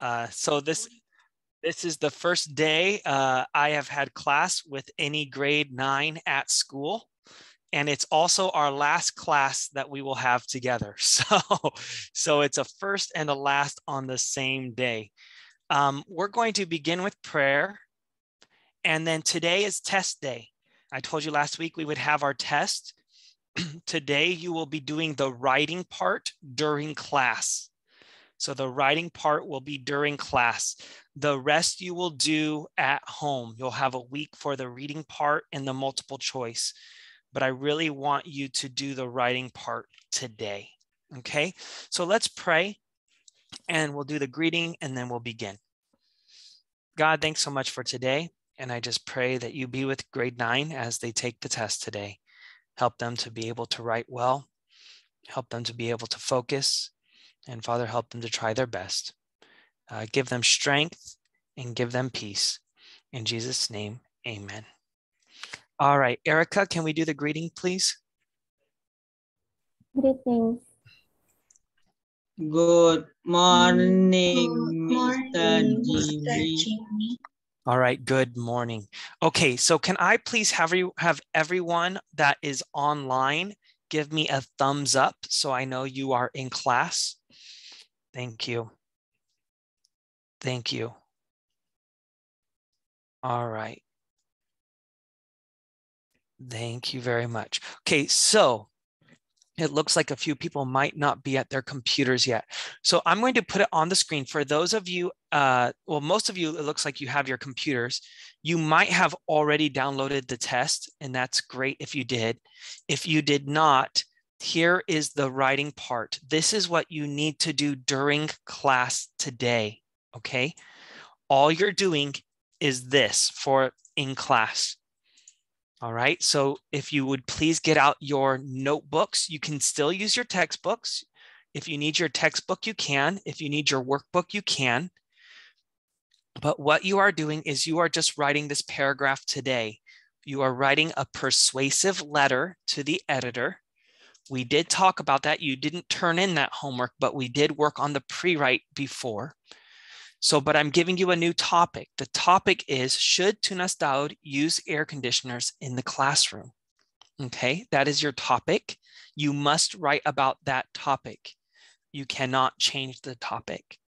Uh, so this this is the first day uh, I have had class with any grade nine at school. And it's also our last class that we will have together. So, so it's a first and a last on the same day. Um, we're going to begin with prayer. And then today is test day. I told you last week we would have our test. today, you will be doing the writing part during class. So the writing part will be during class. The rest you will do at home. You'll have a week for the reading part and the multiple choice, but I really want you to do the writing part today. Okay, so let's pray and we'll do the greeting and then we'll begin. God, thanks so much for today. And I just pray that you be with grade nine as they take the test today. Help them to be able to write well, help them to be able to focus, and Father, help them to try their best. Uh, give them strength and give them peace. In Jesus' name, amen. All right, Erica, can we do the greeting, please? Greetings. Good morning, Good morning Mr. Jimmy. All right, good morning. Okay, so can I please have you have everyone that is online give me a thumbs up so I know you are in class? Thank you. Thank you. All right. Thank you very much. Okay, so it looks like a few people might not be at their computers yet. So I'm going to put it on the screen. For those of you, uh, well, most of you, it looks like you have your computers. You might have already downloaded the test, and that's great if you did. If you did not, here is the writing part. This is what you need to do during class today, okay? All you're doing is this for in class. All right, so if you would please get out your notebooks, you can still use your textbooks. If you need your textbook, you can. If you need your workbook, you can. But what you are doing is you are just writing this paragraph today. You are writing a persuasive letter to the editor we did talk about that. You didn't turn in that homework, but we did work on the pre-write before. So, but I'm giving you a new topic. The topic is should Tunas Daud use air conditioners in the classroom? Okay, that is your topic. You must write about that topic. You cannot change the topic.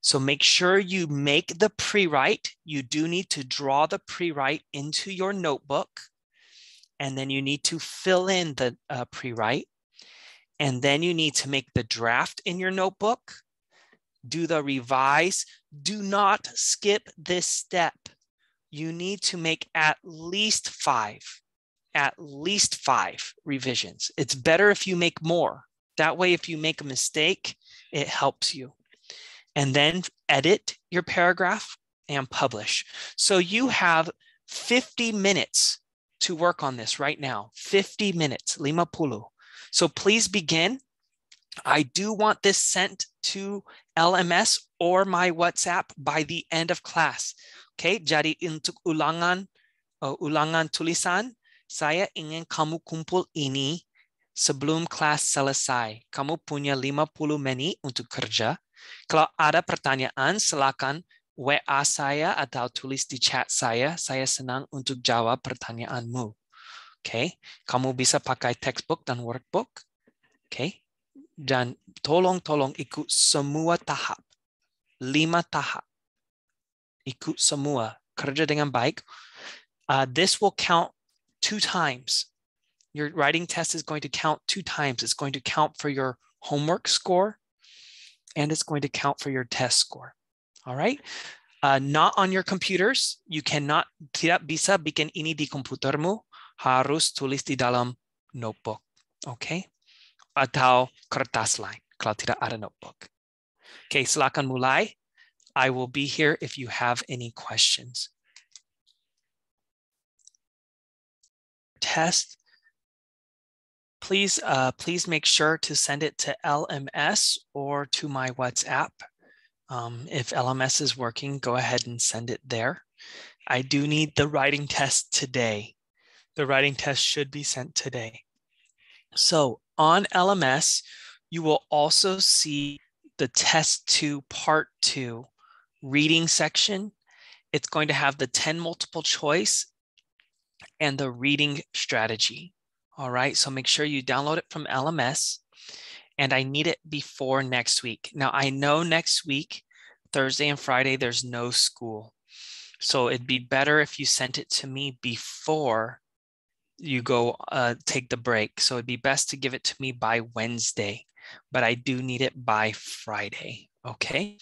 So make sure you make the pre-write. You do need to draw the pre-write into your notebook and then you need to fill in the uh, pre-write. And then you need to make the draft in your notebook, do the revise. Do not skip this step. You need to make at least five, at least five revisions. It's better if you make more. That way, if you make a mistake, it helps you. And then edit your paragraph and publish. So you have 50 minutes to work on this right now. 50 minutes, Lima Pulu. So please begin. I do want this sent to LMS or my WhatsApp by the end of class. Okay, jadi untuk ulangan uh, ulangan tulisan, saya ingin kamu kumpul ini sebelum kelas selesai. Kamu punya 50 menit untuk kerja. Kalau ada pertanyaan, silakan WA saya atau tulis di chat saya. Saya senang untuk jawab pertanyaanmu. okay? Kamu bisa pakai textbook dan workbook, okay? Dan tolong-tolong ikut semua tahap, lima tahap. Ikut semua, kerja dengan baik. Uh, this will count two times. Your writing test is going to count two times. It's going to count for your homework score, and it's going to count for your test score. All right? Uh, not on your computers. You cannot tidak bisa bikin ini di komputermu harus tulis di dalam notebook. Oke? Okay? Atau kertas lain kalau tidak ada notebook. Oke, okay, silakan mulai. I will be here if you have any questions. Test. Please, uh, please make sure to send it to LMS or to my WhatsApp. Um, if LMS is working, go ahead and send it there. I do need the writing test today. The writing test should be sent today. So on LMS, you will also see the test two, part two reading section. It's going to have the 10 multiple choice and the reading strategy. All right, so make sure you download it from LMS and I need it before next week. Now, I know next week, Thursday and Friday, there's no school. So it'd be better if you sent it to me before you go uh, take the break. So it'd be best to give it to me by Wednesday, but I do need it by Friday. Okay,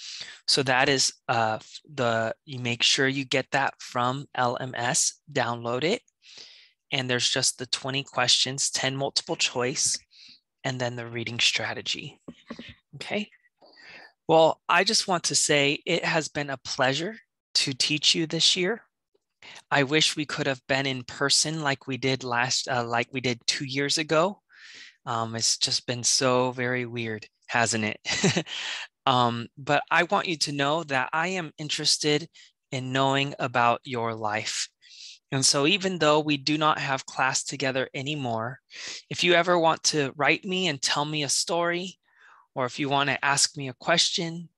so that is uh, the, you make sure you get that from LMS, download it. And there's just the 20 questions, 10 multiple choice, and then the reading strategy. Okay, well, I just want to say it has been a pleasure to teach you this year. I wish we could have been in person like we did last, uh, like we did two years ago. Um, it's just been so very weird, hasn't it? um, but I want you to know that I am interested in knowing about your life. And so, even though we do not have class together anymore, if you ever want to write me and tell me a story, or if you want to ask me a question,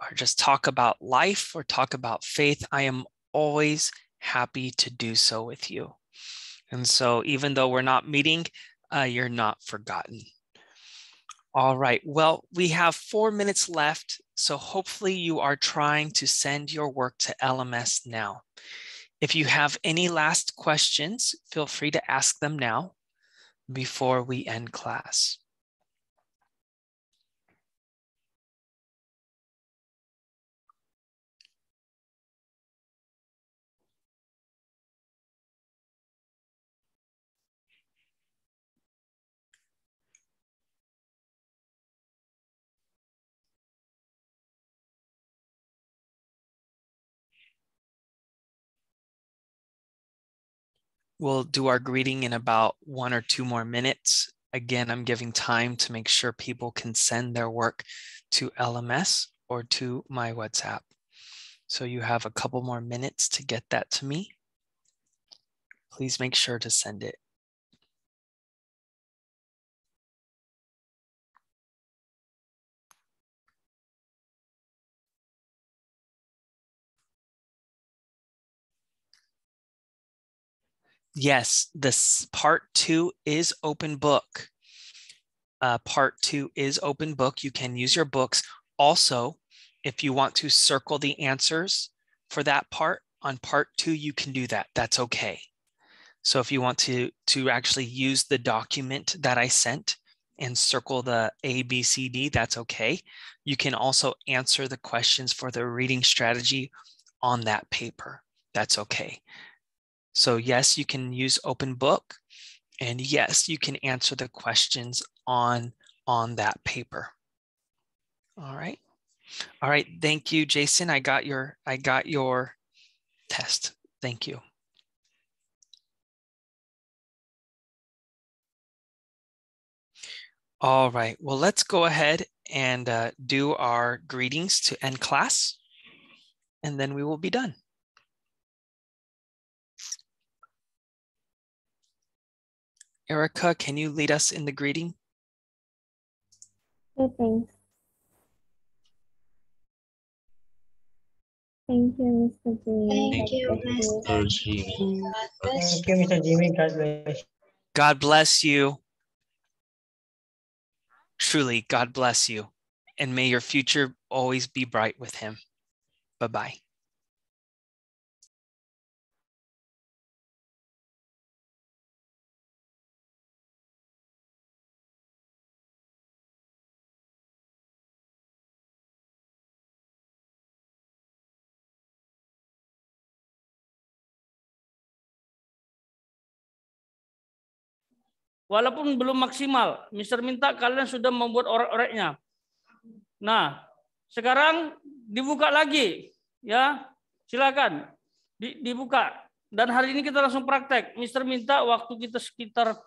or just talk about life or talk about faith, I am always happy to do so with you. And so, even though we're not meeting, uh, you're not forgotten. All right. Well, we have four minutes left. So, hopefully, you are trying to send your work to LMS now. If you have any last questions, feel free to ask them now before we end class. We'll do our greeting in about one or two more minutes. Again, I'm giving time to make sure people can send their work to LMS or to my WhatsApp. So you have a couple more minutes to get that to me. Please make sure to send it. yes, this part two is open book. Uh, part two is open book. You can use your books. Also, if you want to circle the answers for that part on part two, you can do that. That's okay. So if you want to, to actually use the document that I sent and circle the A, B, C, D, that's okay. You can also answer the questions for the reading strategy on that paper. That's okay. So yes, you can use open book and yes, you can answer the questions on, on that paper. All right. All right. Thank you, Jason. I got your, I got your test. Thank you. All right, well, let's go ahead and uh, do our greetings to end class, and then we will be done. Erica, can you lead us in the greeting? Good, thanks. Thank you, Mr. Jimmy. Thank you, Mr. Jimmy. Thank you, Mr. Jimmy. God bless you. God bless you. Truly, God bless you. And may your future always be bright with him. Bye-bye. Walaupun belum maksimal, Mister minta kalian sudah membuat orek-oreknya. Nah, sekarang dibuka lagi, ya silakan di, dibuka. Dan hari ini kita langsung praktek. Mister minta waktu kita sekitar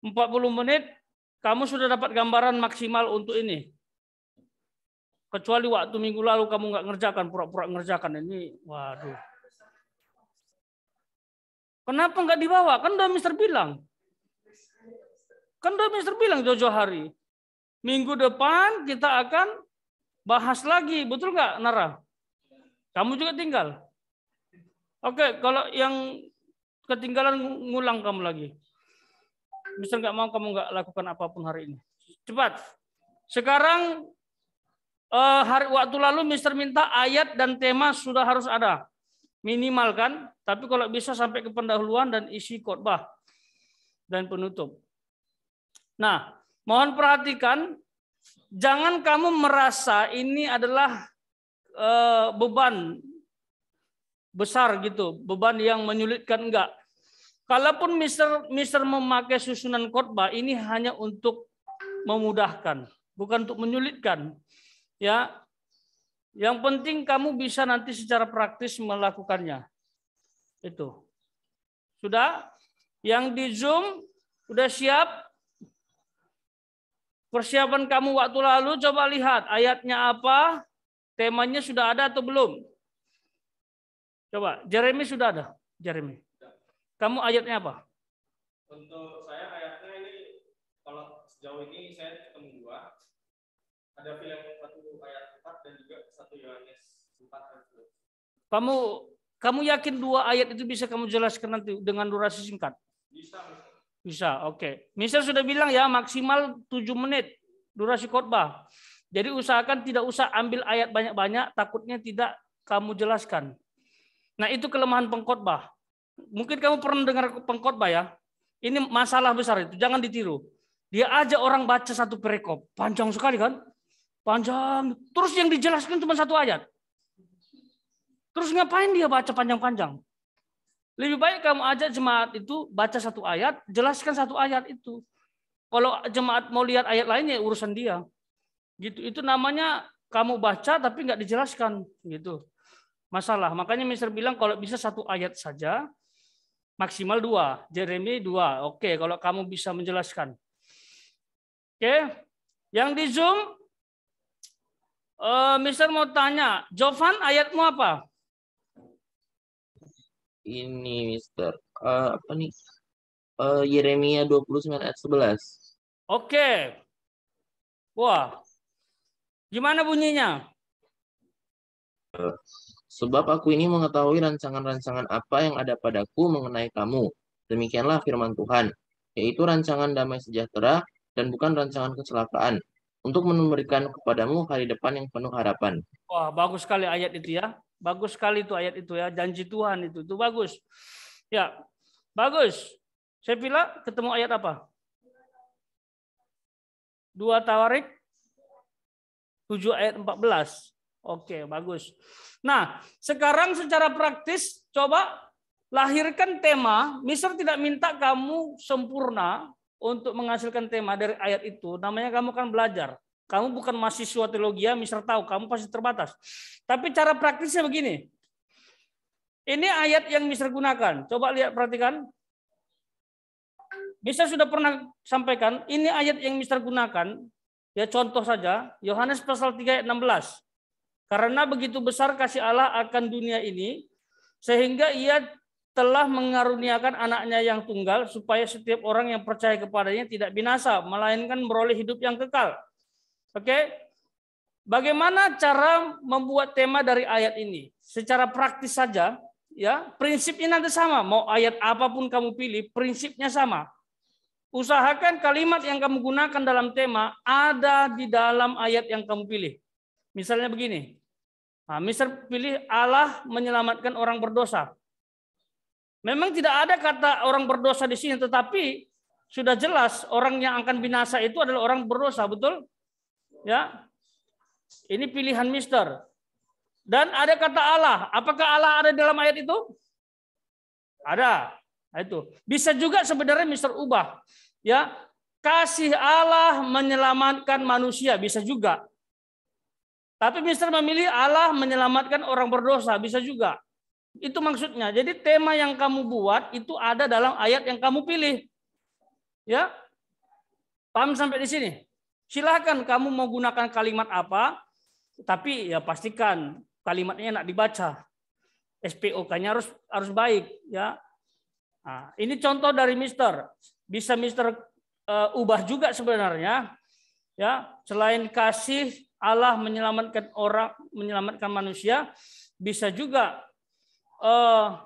40 menit. Kamu sudah dapat gambaran maksimal untuk ini. Kecuali waktu minggu lalu kamu nggak ngerjakan, pura-pura ngerjakan ini. Waduh. Kenapa nggak dibawa? Kan udah Mister bilang. Kan udah Mister bilang Jojo hari. Minggu depan kita akan bahas lagi. Betul nggak Nara? Kamu juga tinggal. Oke, kalau yang ketinggalan ngulang kamu lagi. Mister nggak mau kamu nggak lakukan apapun hari ini. Cepat. Sekarang eh, hari waktu lalu Mister minta ayat dan tema sudah harus ada minimal kan. Tapi kalau bisa sampai ke pendahuluan dan isi khotbah dan penutup. Nah, mohon perhatikan, jangan kamu merasa ini adalah eh, beban besar gitu, beban yang menyulitkan enggak. Kalaupun Mister Mister memakai susunan khotbah ini hanya untuk memudahkan, bukan untuk menyulitkan. Ya, yang penting kamu bisa nanti secara praktis melakukannya. Itu. Sudah? Yang di Zoom udah siap? Persiapan kamu waktu lalu coba lihat ayatnya apa, temanya sudah ada atau belum? Coba, Jeremy sudah ada? Jeremy. Kamu ayatnya apa? Untuk saya ayatnya ini kalau sejauh ini saya ketemu dua. Ada film satu ayat empat dan juga satu Yohanes empat dan 10. Kamu kamu yakin dua ayat itu bisa kamu jelaskan nanti dengan durasi singkat? bisa. Bisa, oke. Okay. Mister sudah bilang ya maksimal 7 menit durasi khotbah. Jadi usahakan tidak usah ambil ayat banyak-banyak, takutnya tidak kamu jelaskan. Nah itu kelemahan pengkhotbah. Mungkin kamu pernah dengar pengkhotbah ya. Ini masalah besar itu, jangan ditiru. Dia aja orang baca satu perikop, panjang sekali kan? Panjang. Terus yang dijelaskan cuma satu ayat. Terus ngapain dia baca panjang-panjang? Lebih baik kamu ajak jemaat itu baca satu ayat, jelaskan satu ayat itu. Kalau jemaat mau lihat ayat lainnya urusan dia. Gitu. Itu namanya kamu baca tapi nggak dijelaskan gitu. Masalah. Makanya Mister bilang kalau bisa satu ayat saja, maksimal dua. Jeremy dua. Oke, kalau kamu bisa menjelaskan. Oke. Yang di Zoom, eh, Mister mau tanya, Jovan ayatmu apa? ini Mister uh, apa nih uh, Yeremia 29 ayat 11 oke wah gimana bunyinya uh, sebab aku ini mengetahui rancangan-rancangan apa yang ada padaku mengenai kamu demikianlah firman Tuhan yaitu rancangan damai sejahtera dan bukan rancangan kecelakaan untuk memberikan kepadamu hari depan yang penuh harapan. Wah, bagus sekali ayat itu ya. Bagus sekali itu ayat itu ya. Janji Tuhan itu. Itu bagus. Ya, bagus. Saya bilang ketemu ayat apa? Dua Tawarik 7 ayat 14. Oke, bagus. Nah, sekarang secara praktis coba lahirkan tema. Mister tidak minta kamu sempurna, untuk menghasilkan tema dari ayat itu, namanya kamu kan belajar. Kamu bukan mahasiswa teologi, ya, misal tahu, kamu pasti terbatas. Tapi cara praktisnya begini. Ini ayat yang mister gunakan. Coba lihat perhatikan. Bisa sudah pernah sampaikan, ini ayat yang mister gunakan. Ya contoh saja, Yohanes pasal 3 ayat 16. Karena begitu besar kasih Allah akan dunia ini, sehingga ia telah mengaruniakan anaknya yang tunggal supaya setiap orang yang percaya kepadanya tidak binasa, melainkan beroleh hidup yang kekal. Oke? Okay? Bagaimana cara membuat tema dari ayat ini? Secara praktis saja, ya, prinsipnya nanti sama. Mau ayat apapun kamu pilih, prinsipnya sama. Usahakan kalimat yang kamu gunakan dalam tema ada di dalam ayat yang kamu pilih. Misalnya begini. Nah, Mister pilih Allah menyelamatkan orang berdosa. Memang tidak ada kata orang berdosa di sini, tetapi sudah jelas orang yang akan binasa itu adalah orang berdosa, betul? Ya. Ini pilihan mister. Dan ada kata Allah. Apakah Allah ada dalam ayat itu? Ada. Nah, itu. Bisa juga sebenarnya mister ubah. Ya, kasih Allah menyelamatkan manusia bisa juga. Tapi mister memilih Allah menyelamatkan orang berdosa bisa juga. Itu maksudnya. Jadi tema yang kamu buat itu ada dalam ayat yang kamu pilih. Ya? Paham sampai di sini? Silahkan kamu mau gunakan kalimat apa, tapi ya pastikan kalimatnya enak dibaca. SPOK-nya harus harus baik ya. Nah, ini contoh dari Mister. Bisa Mister uh, ubah juga sebenarnya ya. Selain kasih Allah menyelamatkan orang, menyelamatkan manusia, bisa juga uh,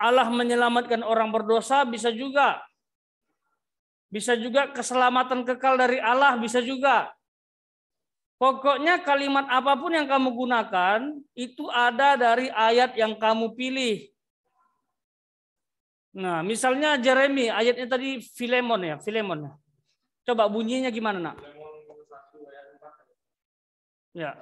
Allah menyelamatkan orang berdosa bisa juga bisa juga keselamatan kekal dari Allah bisa juga pokoknya kalimat apapun yang kamu gunakan itu ada dari ayat yang kamu pilih nah misalnya Jeremy ayatnya tadi Filemon ya Filemon ya. coba bunyinya gimana nak ya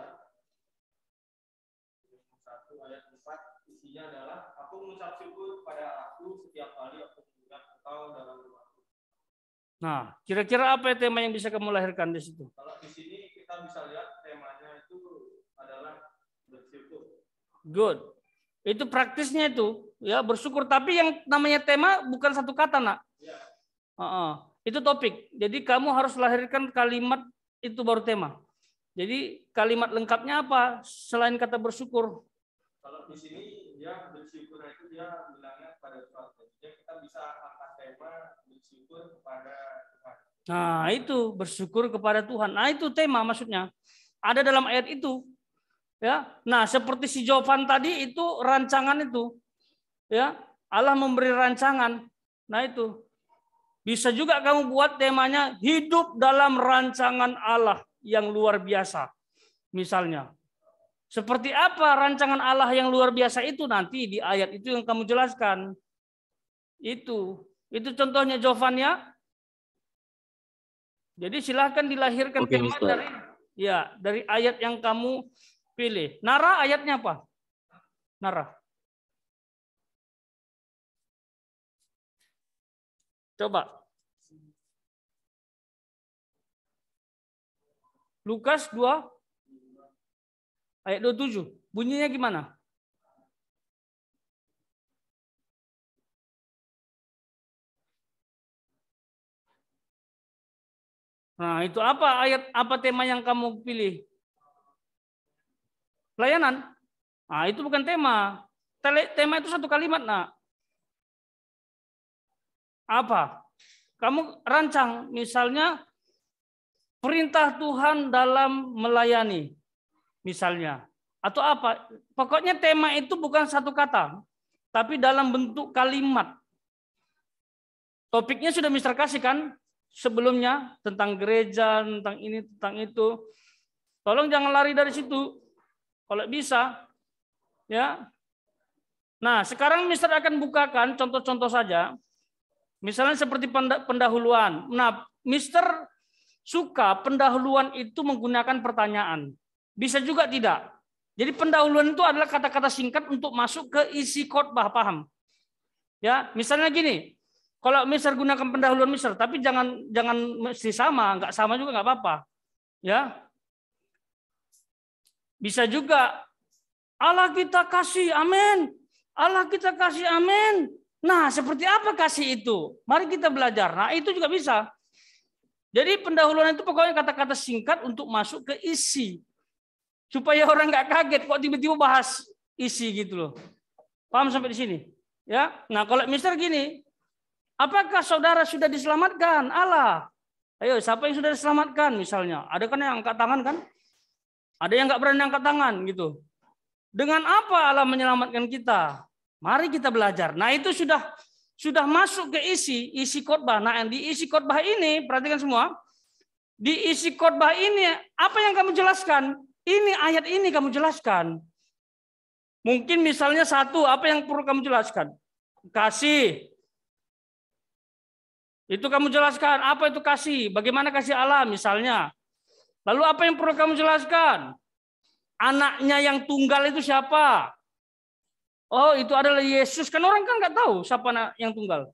Nah, kira-kira apa ya tema yang bisa kamu lahirkan di situ? Kalau di sini kita bisa lihat temanya itu adalah bersyukur. Good. Itu praktisnya itu ya bersyukur. Tapi yang namanya tema bukan satu kata nak. Ya. Uh -uh. Itu topik. Jadi kamu harus lahirkan kalimat itu baru tema. Jadi kalimat lengkapnya apa selain kata bersyukur? Kalau di sini ya bersyukur itu dia bilangnya pada suatu. Jadi kita bisa Nah, itu bersyukur kepada Tuhan. Nah, itu tema maksudnya. Ada dalam ayat itu. Ya. Nah, seperti si Jovan tadi itu rancangan itu. Ya, Allah memberi rancangan. Nah, itu. Bisa juga kamu buat temanya hidup dalam rancangan Allah yang luar biasa. Misalnya, seperti apa rancangan Allah yang luar biasa itu nanti di ayat itu yang kamu jelaskan. Itu. Itu contohnya Jovan ya. Jadi silahkan dilahirkan Oke, tema dari ya dari ayat yang kamu pilih. Nara ayatnya apa? Nara. Coba. Lukas 2 ayat 27. Bunyinya gimana? Nah, itu apa ayat apa tema yang kamu pilih? Pelayanan. ah itu bukan tema. Tele, tema itu satu kalimat, Nak. Apa? Kamu rancang misalnya perintah Tuhan dalam melayani. Misalnya, atau apa? Pokoknya tema itu bukan satu kata, tapi dalam bentuk kalimat. Topiknya sudah Mister kasih kan? sebelumnya tentang gereja, tentang ini, tentang itu. Tolong jangan lari dari situ. Kalau bisa, ya. Nah, sekarang Mister akan bukakan contoh-contoh saja. Misalnya seperti pendahuluan. Nah, Mister suka pendahuluan itu menggunakan pertanyaan. Bisa juga tidak. Jadi pendahuluan itu adalah kata-kata singkat untuk masuk ke isi khotbah, paham? Ya, misalnya gini, kalau Mister gunakan pendahuluan Mister, tapi jangan jangan mesti sama, nggak sama juga nggak apa-apa. Ya. Bisa juga Allah kita kasih, amin. Allah kita kasih, amin. Nah, seperti apa kasih itu? Mari kita belajar. Nah, itu juga bisa. Jadi pendahuluan itu pokoknya kata-kata singkat untuk masuk ke isi. Supaya orang nggak kaget kok tiba-tiba bahas isi gitu loh. Paham sampai di sini? Ya. Nah, kalau mister gini, Apakah saudara sudah diselamatkan? Allah. Ayo, siapa yang sudah diselamatkan misalnya? Ada kan yang angkat tangan kan? Ada yang nggak berani angkat tangan gitu. Dengan apa Allah menyelamatkan kita? Mari kita belajar. Nah itu sudah sudah masuk ke isi isi khotbah. Nah di isi khotbah ini perhatikan semua. Di isi khotbah ini apa yang kamu jelaskan? Ini ayat ini kamu jelaskan. Mungkin misalnya satu apa yang perlu kamu jelaskan? Kasih, itu kamu jelaskan apa itu kasih, bagaimana kasih Allah misalnya. Lalu apa yang perlu kamu jelaskan? Anaknya yang tunggal itu siapa? Oh, itu adalah Yesus. Kan orang kan nggak tahu siapa anak yang tunggal.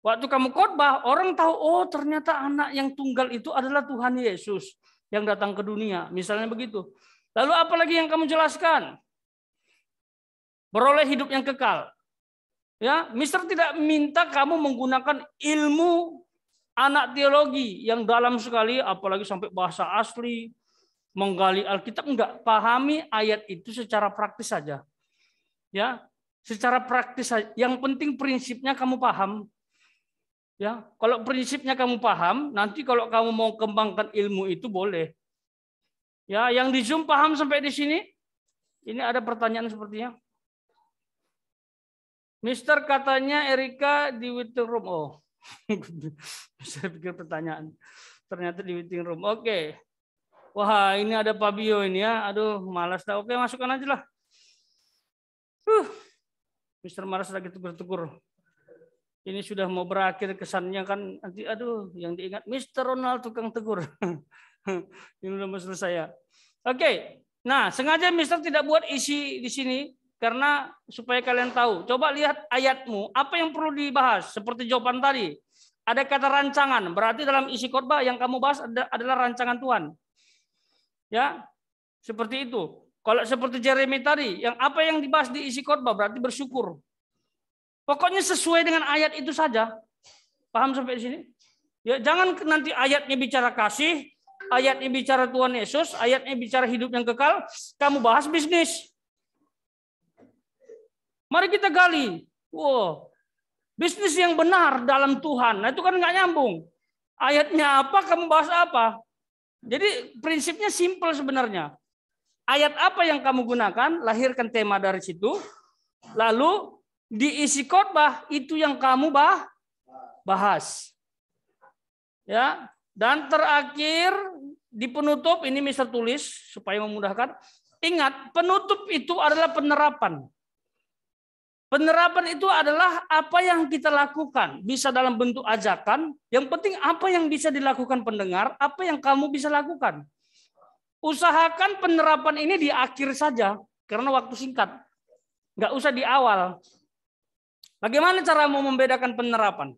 Waktu kamu khotbah, orang tahu, oh ternyata anak yang tunggal itu adalah Tuhan Yesus yang datang ke dunia. Misalnya begitu. Lalu apa lagi yang kamu jelaskan? Beroleh hidup yang kekal. Ya, Mister tidak minta kamu menggunakan ilmu anak teologi yang dalam sekali, apalagi sampai bahasa asli, menggali Alkitab enggak pahami ayat itu secara praktis saja. Ya, secara praktis saja. Yang penting prinsipnya kamu paham. Ya, kalau prinsipnya kamu paham, nanti kalau kamu mau kembangkan ilmu itu boleh. Ya, yang di Zoom paham sampai di sini? Ini ada pertanyaan sepertinya. Mister katanya Erika di waiting room. Oh, saya pikir pertanyaan. Ternyata di waiting room. Oke. Okay. Wah, ini ada Fabio ini ya. Aduh, malas dah. Oke, okay, masukkan aja lah. Huh. Mister malas lagi tegur-tegur. Ini sudah mau berakhir kesannya kan nanti aduh yang diingat Mister Ronald tukang tegur. ini udah selesai ya. Oke. Okay. Nah, sengaja Mister tidak buat isi di sini karena supaya kalian tahu, coba lihat ayatmu, apa yang perlu dibahas seperti jawaban tadi. Ada kata rancangan, berarti dalam isi khotbah yang kamu bahas adalah rancangan Tuhan. Ya, seperti itu. Kalau seperti Jeremy tadi, yang apa yang dibahas di isi khotbah berarti bersyukur. Pokoknya sesuai dengan ayat itu saja. Paham sampai di sini? Ya, jangan nanti ayatnya bicara kasih, ayatnya bicara Tuhan Yesus, ayatnya bicara hidup yang kekal, kamu bahas bisnis. Mari kita gali. Wow, bisnis yang benar dalam Tuhan. Nah itu kan nggak nyambung. Ayatnya apa, kamu bahas apa. Jadi prinsipnya simple sebenarnya. Ayat apa yang kamu gunakan, lahirkan tema dari situ. Lalu diisi khotbah itu yang kamu bah bahas. Ya, dan terakhir di penutup ini Mister tulis supaya memudahkan. Ingat, penutup itu adalah penerapan. Penerapan itu adalah apa yang kita lakukan, bisa dalam bentuk ajakan. Yang penting apa yang bisa dilakukan pendengar, apa yang kamu bisa lakukan. Usahakan penerapan ini di akhir saja, karena waktu singkat. Nggak usah di awal. Bagaimana cara mau membedakan penerapan?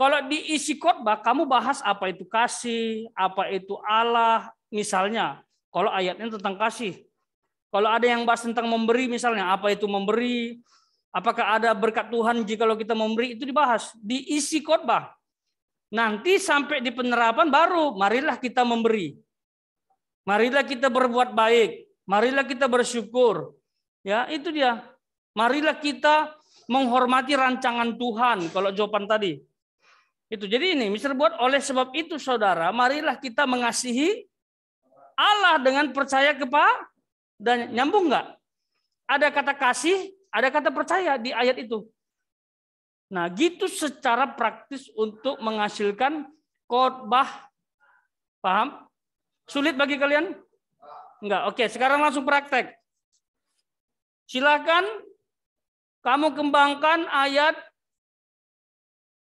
Kalau di isi khotbah, kamu bahas apa itu kasih, apa itu Allah, misalnya. Kalau ayatnya tentang kasih, kalau ada yang bahas tentang memberi misalnya, apa itu memberi? Apakah ada berkat Tuhan jika kita memberi? Itu dibahas, diisi khotbah. Nanti sampai di penerapan baru, marilah kita memberi. Marilah kita berbuat baik. Marilah kita bersyukur. Ya, itu dia. Marilah kita menghormati rancangan Tuhan kalau jawaban tadi. Itu. Jadi ini Mister buat oleh sebab itu saudara, marilah kita mengasihi Allah dengan percaya kepada dan nyambung nggak? Ada kata kasih, ada kata percaya di ayat itu. Nah, gitu secara praktis untuk menghasilkan khotbah. Paham? Sulit bagi kalian? Enggak. Oke, sekarang langsung praktek. Silakan kamu kembangkan ayat.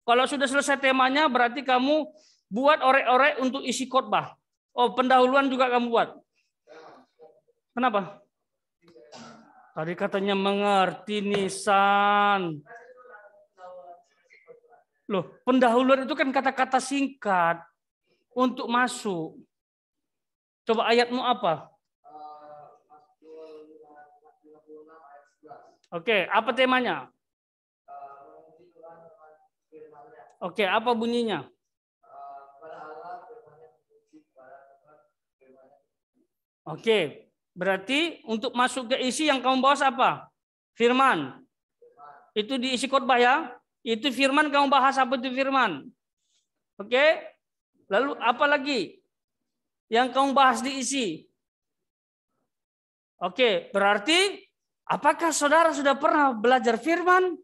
Kalau sudah selesai temanya, berarti kamu buat orek-orek untuk isi khotbah. Oh, pendahuluan juga kamu buat. Kenapa? Tadi katanya mengerti nisan. Loh, pendahuluan itu kan kata-kata singkat untuk masuk. Coba ayatmu apa? Oke, apa temanya? Oke, apa bunyinya? Oke, Berarti untuk masuk ke isi yang kamu bahas apa? Firman. Itu diisi khotbah ya. Itu firman kamu bahas apa itu firman. Oke. Lalu apa lagi yang kamu bahas diisi? Oke, berarti apakah saudara sudah pernah belajar firman?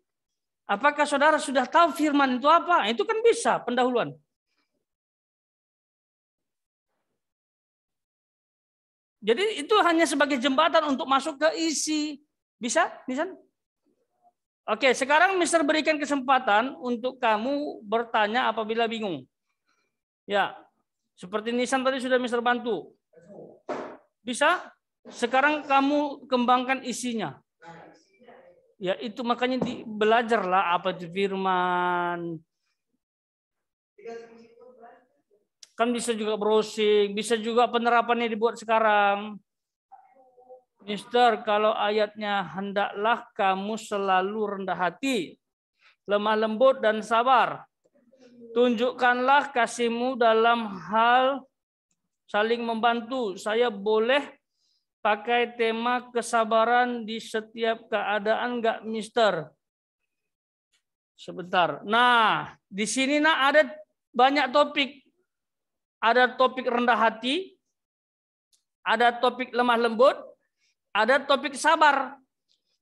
Apakah saudara sudah tahu firman itu apa? Itu kan bisa pendahuluan. Jadi itu hanya sebagai jembatan untuk masuk ke isi. Bisa, Nisan? Oke, sekarang Mister berikan kesempatan untuk kamu bertanya apabila bingung. Ya, seperti Nisan tadi sudah Mister bantu. Bisa? Sekarang kamu kembangkan isinya. Ya, itu makanya belajarlah apa itu firman. Kan bisa juga browsing, bisa juga penerapannya dibuat sekarang. Mister, kalau ayatnya hendaklah kamu selalu rendah hati, lemah lembut dan sabar. Tunjukkanlah kasihmu dalam hal saling membantu. Saya boleh pakai tema kesabaran di setiap keadaan enggak, Mister? Sebentar. Nah, di sini nak ada banyak topik ada topik rendah hati, ada topik lemah lembut, ada topik sabar.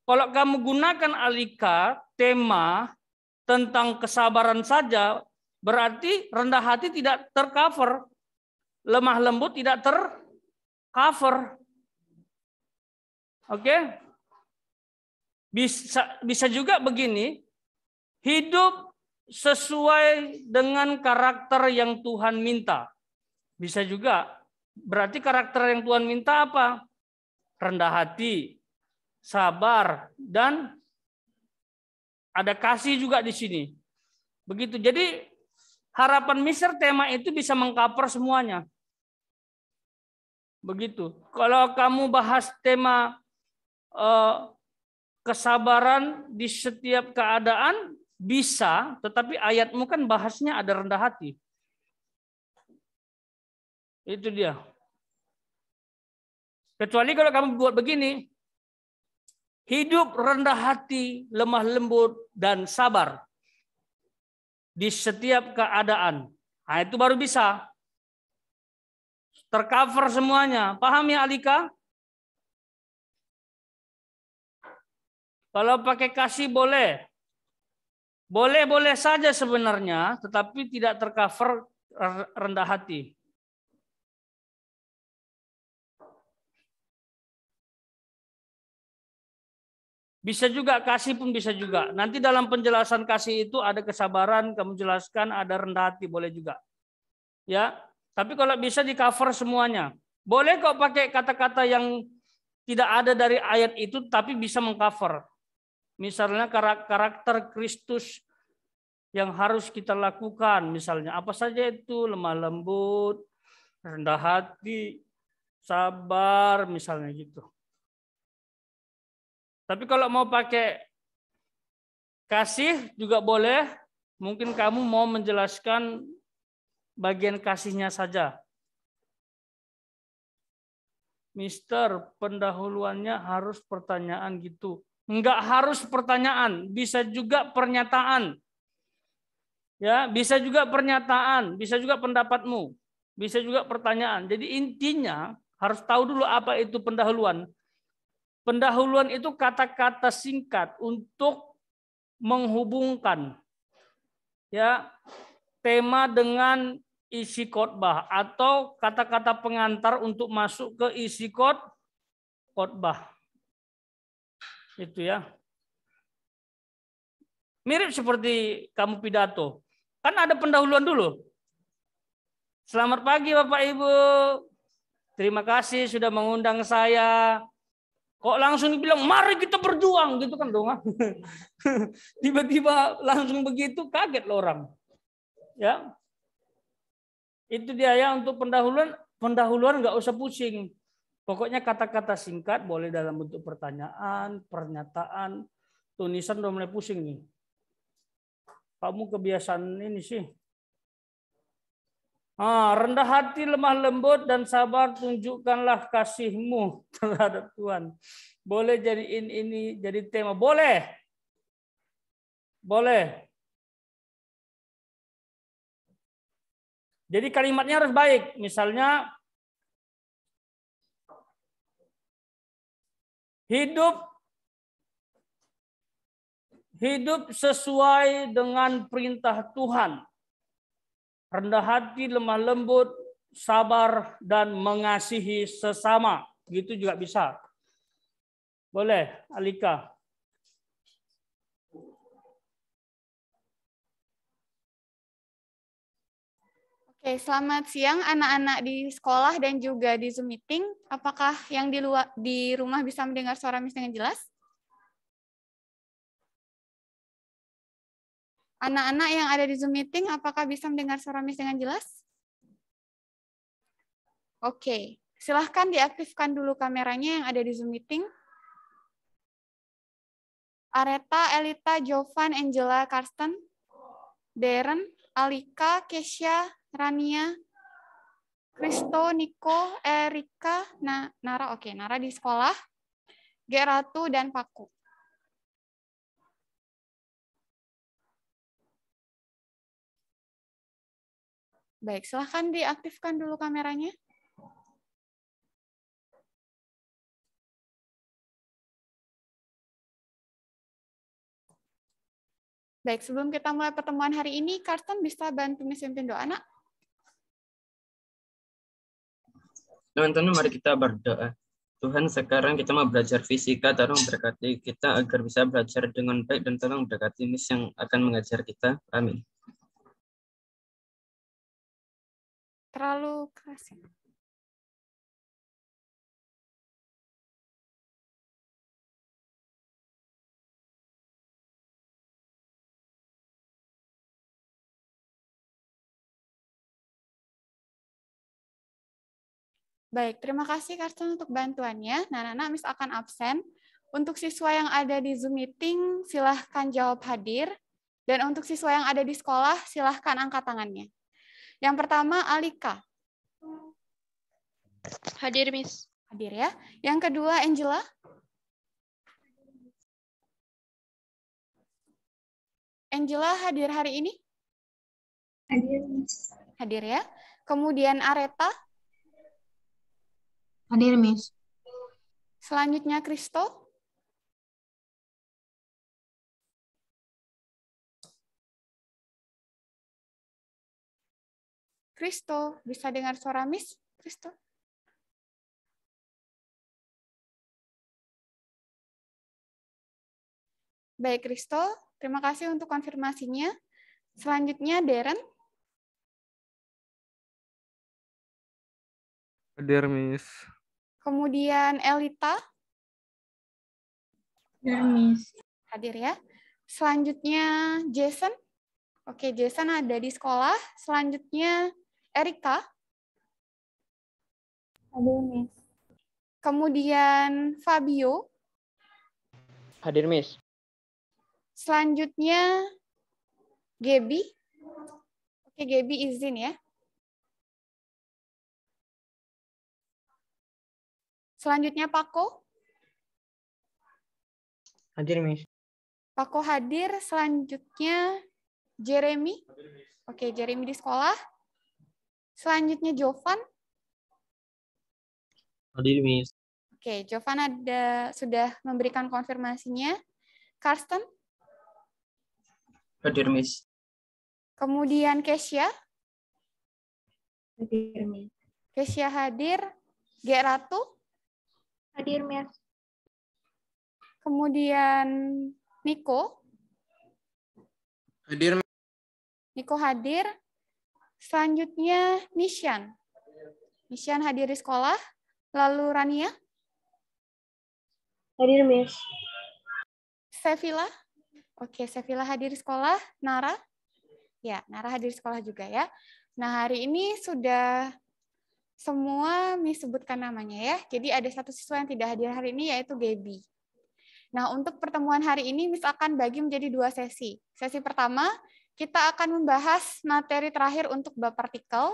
Kalau kamu gunakan alika tema tentang kesabaran saja, berarti rendah hati tidak tercover, lemah lembut tidak tercover. Oke? Bisa bisa juga begini, hidup sesuai dengan karakter yang Tuhan minta. Bisa juga. Berarti karakter yang Tuhan minta apa? Rendah hati, sabar, dan ada kasih juga di sini. Begitu. Jadi harapan Mister tema itu bisa mengcover semuanya. Begitu. Kalau kamu bahas tema eh, kesabaran di setiap keadaan bisa, tetapi ayatmu kan bahasnya ada rendah hati. Itu dia. Kecuali kalau kamu buat begini, hidup rendah hati, lemah lembut, dan sabar di setiap keadaan. Nah, itu baru bisa. Tercover semuanya. Paham ya Alika? Kalau pakai kasih boleh. Boleh-boleh saja sebenarnya, tetapi tidak tercover rendah hati. Bisa juga kasih pun bisa juga. Nanti dalam penjelasan kasih itu ada kesabaran, kamu jelaskan, ada rendah hati boleh juga. Ya, tapi kalau bisa di cover semuanya. Boleh kok pakai kata-kata yang tidak ada dari ayat itu tapi bisa mengcover. Misalnya karakter Kristus yang harus kita lakukan misalnya apa saja itu lemah lembut, rendah hati, sabar misalnya gitu. Tapi kalau mau pakai kasih juga boleh. Mungkin kamu mau menjelaskan bagian kasihnya saja. Mister, pendahuluannya harus pertanyaan gitu. Enggak harus pertanyaan, bisa juga pernyataan. Ya, bisa juga pernyataan, bisa juga pendapatmu, bisa juga pertanyaan. Jadi intinya harus tahu dulu apa itu pendahuluan. Pendahuluan itu kata-kata singkat untuk menghubungkan ya tema dengan isi khotbah atau kata-kata pengantar untuk masuk ke isi khotbah. Itu ya. Mirip seperti kamu pidato. Kan ada pendahuluan dulu. Selamat pagi Bapak Ibu. Terima kasih sudah mengundang saya. Kok langsung bilang mari kita berjuang gitu kan dong. Ah. Tiba-tiba langsung begitu kaget loh orang. Ya. Itu dia ya untuk pendahuluan pendahuluan nggak usah pusing. Pokoknya kata-kata singkat boleh dalam bentuk pertanyaan, pernyataan, tunisan udah mulai pusing nih. Kamu kebiasaan ini sih Ah, rendah hati, lemah lembut, dan sabar, tunjukkanlah kasihmu terhadap Tuhan. Boleh jadiin ini jadi tema. Boleh. Boleh. Jadi kalimatnya harus baik. Misalnya, hidup hidup sesuai dengan perintah Tuhan rendah hati, lemah lembut, sabar, dan mengasihi sesama. Begitu juga bisa. Boleh, Alika. Oke, selamat siang anak-anak di sekolah dan juga di Zoom meeting. Apakah yang di luar di rumah bisa mendengar suara Miss dengan jelas? Anak-anak yang ada di Zoom meeting, apakah bisa mendengar suara Miss dengan jelas? Oke, okay. silahkan diaktifkan dulu kameranya yang ada di Zoom meeting. Areta, Elita, Jovan, Angela, Karsten, Darren, Alika, Kesia, Rania, Kristo, Niko, Erika, Na Nara, oke, okay, Nara di sekolah, Geratu, dan Paku. Baik, silahkan diaktifkan dulu kameranya. Baik, sebelum kita mulai pertemuan hari ini, Karsten bisa bantu misimpin doa, nak? Teman-teman, mari kita berdoa. Tuhan, sekarang kita mau belajar fisika, tolong berkati kita agar bisa belajar dengan baik dan tolong berkati Miss yang akan mengajar kita. Amin. terlalu keras ya? Baik, terima kasih Karsten untuk bantuannya. Nah, Nana misalkan absen. Untuk siswa yang ada di Zoom meeting, silahkan jawab hadir. Dan untuk siswa yang ada di sekolah, silahkan angkat tangannya. Yang pertama Alika. Hadir, Miss. Hadir ya. Yang kedua Angela. Angela hadir hari ini? Hadir, Miss. Hadir ya. Kemudian Areta. Hadir, Miss. Selanjutnya Kristo. Kristo. Bisa dengar suara Miss Kristo? Baik, Kristo. Terima kasih untuk konfirmasinya. Selanjutnya, Darren. Hadir, Miss. Kemudian Elita. Hadir, Miss. Hadir ya. Selanjutnya Jason. Oke, Jason ada di sekolah. Selanjutnya Erika? Hadir, Miss. Kemudian Fabio? Hadir, Miss. Selanjutnya Gebi. Oke, Gebi izin ya. Selanjutnya Pako. Hadir, Miss. Pako hadir. Selanjutnya Jeremy. Oke, Oke, Jeremy di sekolah. Selanjutnya Jovan. Hadir, Miss. Oke, Jovan ada sudah memberikan konfirmasinya. Karsten? Hadir, Miss. Kemudian Kesia? Hadir, Miss. Kesia hadir. Ratu Hadir, Miss. Kemudian Niko? Hadir, Miss. Niko hadir. Selanjutnya Nishan. Nishan hadir di sekolah. Lalu Rania? Hadir, Miss. Sevilla? Oke, Sevilla hadir di sekolah. Nara? Ya, Nara hadir di sekolah juga ya. Nah, hari ini sudah semua Miss sebutkan namanya ya. Jadi ada satu siswa yang tidak hadir hari ini yaitu Gaby. Nah, untuk pertemuan hari ini Miss akan bagi menjadi dua sesi. Sesi pertama kita akan membahas materi terakhir untuk bab partikel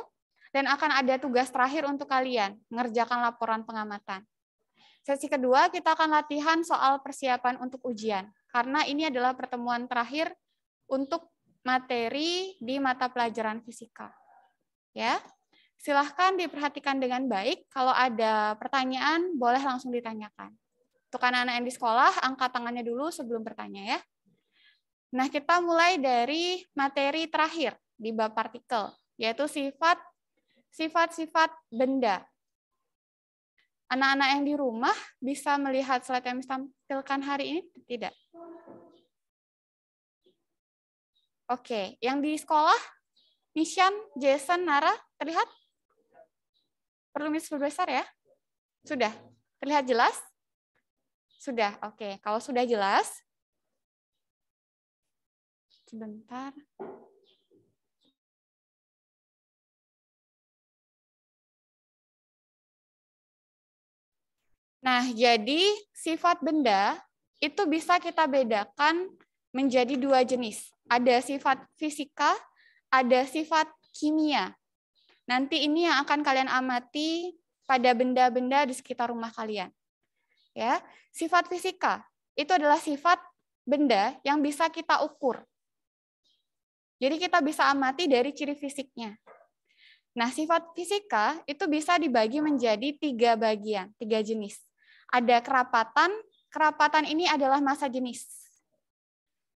dan akan ada tugas terakhir untuk kalian, mengerjakan laporan pengamatan. Sesi kedua, kita akan latihan soal persiapan untuk ujian, karena ini adalah pertemuan terakhir untuk materi di mata pelajaran fisika. Ya, silahkan diperhatikan dengan baik. Kalau ada pertanyaan, boleh langsung ditanyakan. Untuk anak-anak yang di sekolah, angkat tangannya dulu sebelum bertanya ya. Nah, kita mulai dari materi terakhir di bab partikel, yaitu sifat sifat-sifat benda. Anak-anak yang di rumah bisa melihat slide yang ditampilkan hari ini? Tidak. Oke, yang di sekolah, Nishan, Jason, Nara, terlihat? Perlu misi berbesar ya? Sudah? Terlihat jelas? Sudah, oke. Kalau sudah jelas, sebentar. Nah, jadi sifat benda itu bisa kita bedakan menjadi dua jenis. Ada sifat fisika, ada sifat kimia. Nanti ini yang akan kalian amati pada benda-benda di sekitar rumah kalian. Ya, sifat fisika itu adalah sifat benda yang bisa kita ukur. Jadi kita bisa amati dari ciri fisiknya. Nah, sifat fisika itu bisa dibagi menjadi tiga bagian, tiga jenis. Ada kerapatan, kerapatan ini adalah masa jenis.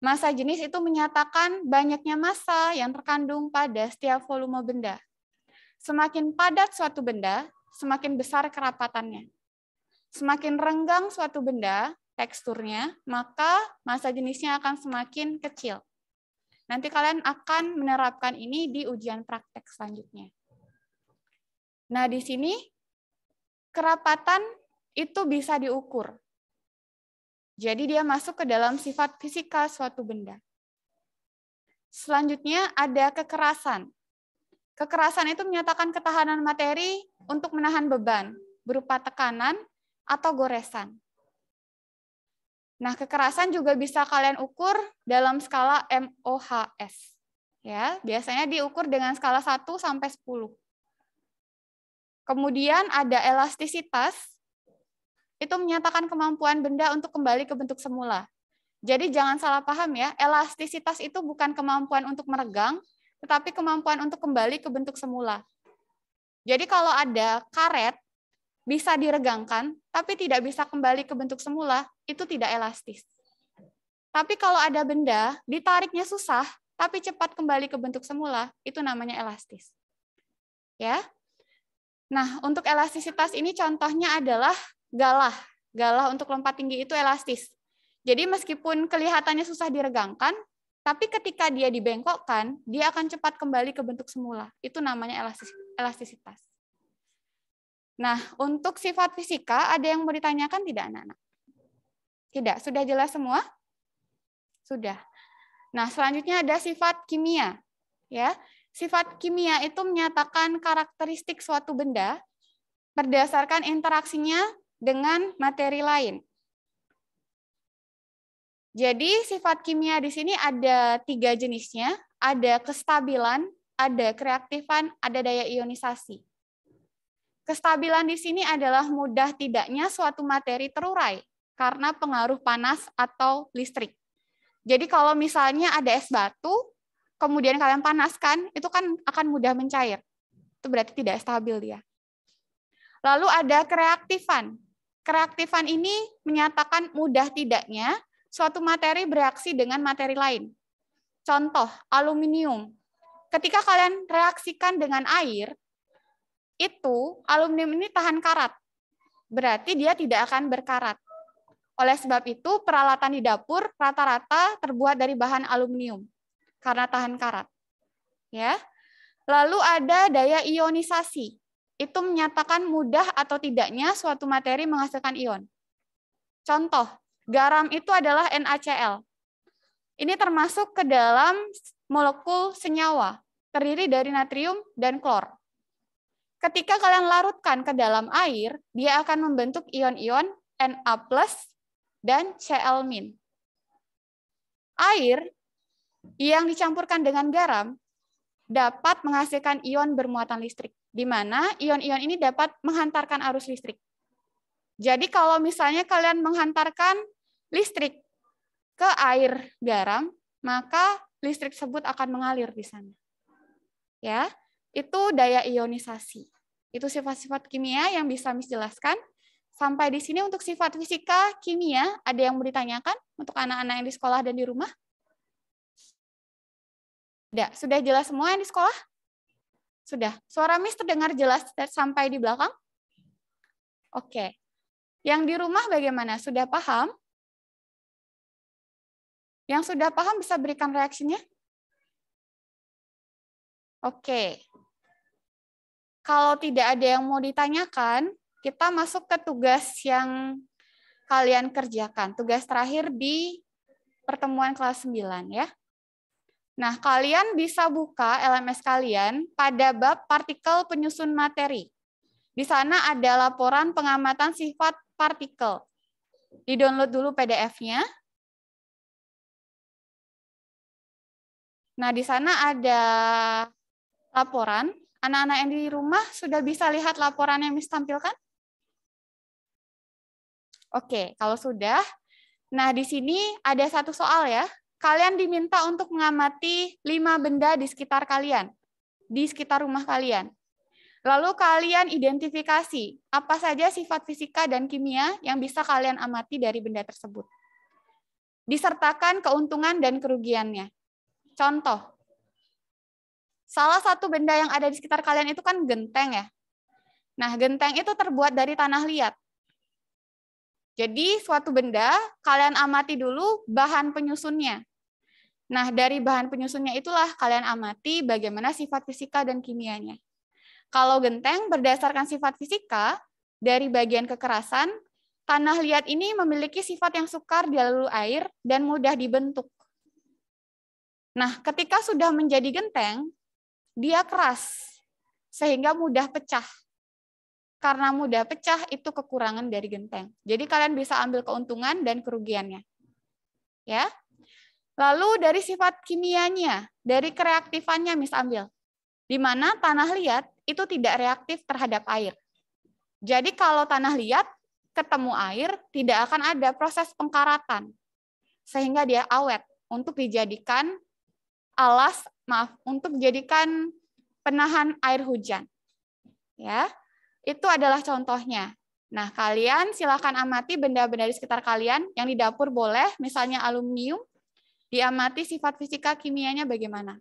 Masa jenis itu menyatakan banyaknya massa yang terkandung pada setiap volume benda. Semakin padat suatu benda, semakin besar kerapatannya. Semakin renggang suatu benda, teksturnya, maka masa jenisnya akan semakin kecil. Nanti kalian akan menerapkan ini di ujian praktek selanjutnya. Nah, di sini kerapatan itu bisa diukur. Jadi dia masuk ke dalam sifat fisika suatu benda. Selanjutnya ada kekerasan. Kekerasan itu menyatakan ketahanan materi untuk menahan beban berupa tekanan atau goresan. Nah, kekerasan juga bisa kalian ukur dalam skala MOHS. Ya, biasanya diukur dengan skala 1 sampai 10. Kemudian ada elastisitas. Itu menyatakan kemampuan benda untuk kembali ke bentuk semula. Jadi jangan salah paham ya, elastisitas itu bukan kemampuan untuk meregang, tetapi kemampuan untuk kembali ke bentuk semula. Jadi kalau ada karet bisa diregangkan, tapi tidak bisa kembali ke bentuk semula, itu tidak elastis. Tapi kalau ada benda, ditariknya susah, tapi cepat kembali ke bentuk semula, itu namanya elastis. Ya. Nah, untuk elastisitas ini contohnya adalah galah. Galah untuk lompat tinggi itu elastis. Jadi meskipun kelihatannya susah diregangkan, tapi ketika dia dibengkokkan, dia akan cepat kembali ke bentuk semula. Itu namanya elastis elastisitas. Nah, untuk sifat fisika, ada yang mau ditanyakan tidak, anak-anak? Tidak, sudah jelas semua? Sudah. Nah, selanjutnya ada sifat kimia. Ya, sifat kimia itu menyatakan karakteristik suatu benda berdasarkan interaksinya dengan materi lain. Jadi sifat kimia di sini ada tiga jenisnya, ada kestabilan, ada kreatifan, ada daya ionisasi. Kestabilan di sini adalah mudah tidaknya suatu materi terurai karena pengaruh panas atau listrik. Jadi kalau misalnya ada es batu, kemudian kalian panaskan, itu kan akan mudah mencair. Itu berarti tidak stabil dia. Lalu ada kreaktifan. Kreaktifan ini menyatakan mudah tidaknya suatu materi bereaksi dengan materi lain. Contoh, aluminium. Ketika kalian reaksikan dengan air, itu aluminium ini tahan karat. Berarti dia tidak akan berkarat. Oleh sebab itu, peralatan di dapur rata-rata terbuat dari bahan aluminium karena tahan karat. Ya. Lalu ada daya ionisasi. Itu menyatakan mudah atau tidaknya suatu materi menghasilkan ion. Contoh, garam itu adalah NaCl. Ini termasuk ke dalam molekul senyawa, terdiri dari natrium dan klor. Ketika kalian larutkan ke dalam air, dia akan membentuk ion-ion Na+, dan Cl-. Air yang dicampurkan dengan garam dapat menghasilkan ion bermuatan listrik, di mana ion-ion ini dapat menghantarkan arus listrik. Jadi kalau misalnya kalian menghantarkan listrik ke air garam, maka listrik tersebut akan mengalir di sana. Ya itu daya ionisasi. Itu sifat-sifat kimia yang bisa Miss jelaskan. Sampai di sini untuk sifat fisika, kimia, ada yang mau ditanyakan untuk anak-anak yang di sekolah dan di rumah? Tidak. Sudah jelas semua yang di sekolah? Sudah. Suara Miss terdengar jelas sampai di belakang? Oke. Yang di rumah bagaimana? Sudah paham? Yang sudah paham bisa berikan reaksinya? Oke kalau tidak ada yang mau ditanyakan, kita masuk ke tugas yang kalian kerjakan. Tugas terakhir di pertemuan kelas 9 ya. Nah, kalian bisa buka LMS kalian pada bab partikel penyusun materi. Di sana ada laporan pengamatan sifat partikel. Di-download dulu PDF-nya. Nah, di sana ada laporan Anak-anak yang di rumah sudah bisa lihat laporan yang Miss tampilkan? Oke, kalau sudah, nah di sini ada satu soal ya. Kalian diminta untuk mengamati lima benda di sekitar kalian, di sekitar rumah kalian. Lalu kalian identifikasi apa saja sifat fisika dan kimia yang bisa kalian amati dari benda tersebut. Disertakan keuntungan dan kerugiannya. Contoh, salah satu benda yang ada di sekitar kalian itu kan genteng ya. Nah, genteng itu terbuat dari tanah liat. Jadi, suatu benda kalian amati dulu bahan penyusunnya. Nah, dari bahan penyusunnya itulah kalian amati bagaimana sifat fisika dan kimianya. Kalau genteng berdasarkan sifat fisika, dari bagian kekerasan, tanah liat ini memiliki sifat yang sukar dilalui air dan mudah dibentuk. Nah, ketika sudah menjadi genteng, dia keras sehingga mudah pecah. Karena mudah pecah itu kekurangan dari genteng. Jadi kalian bisa ambil keuntungan dan kerugiannya. Ya. Lalu dari sifat kimianya, dari kereaktifannya mis ambil. Di mana tanah liat itu tidak reaktif terhadap air. Jadi kalau tanah liat ketemu air, tidak akan ada proses pengkaratan. Sehingga dia awet untuk dijadikan alas maaf, untuk jadikan penahan air hujan. Ya. Itu adalah contohnya. Nah, kalian silakan amati benda-benda di sekitar kalian yang di dapur boleh, misalnya aluminium, diamati sifat fisika kimianya bagaimana.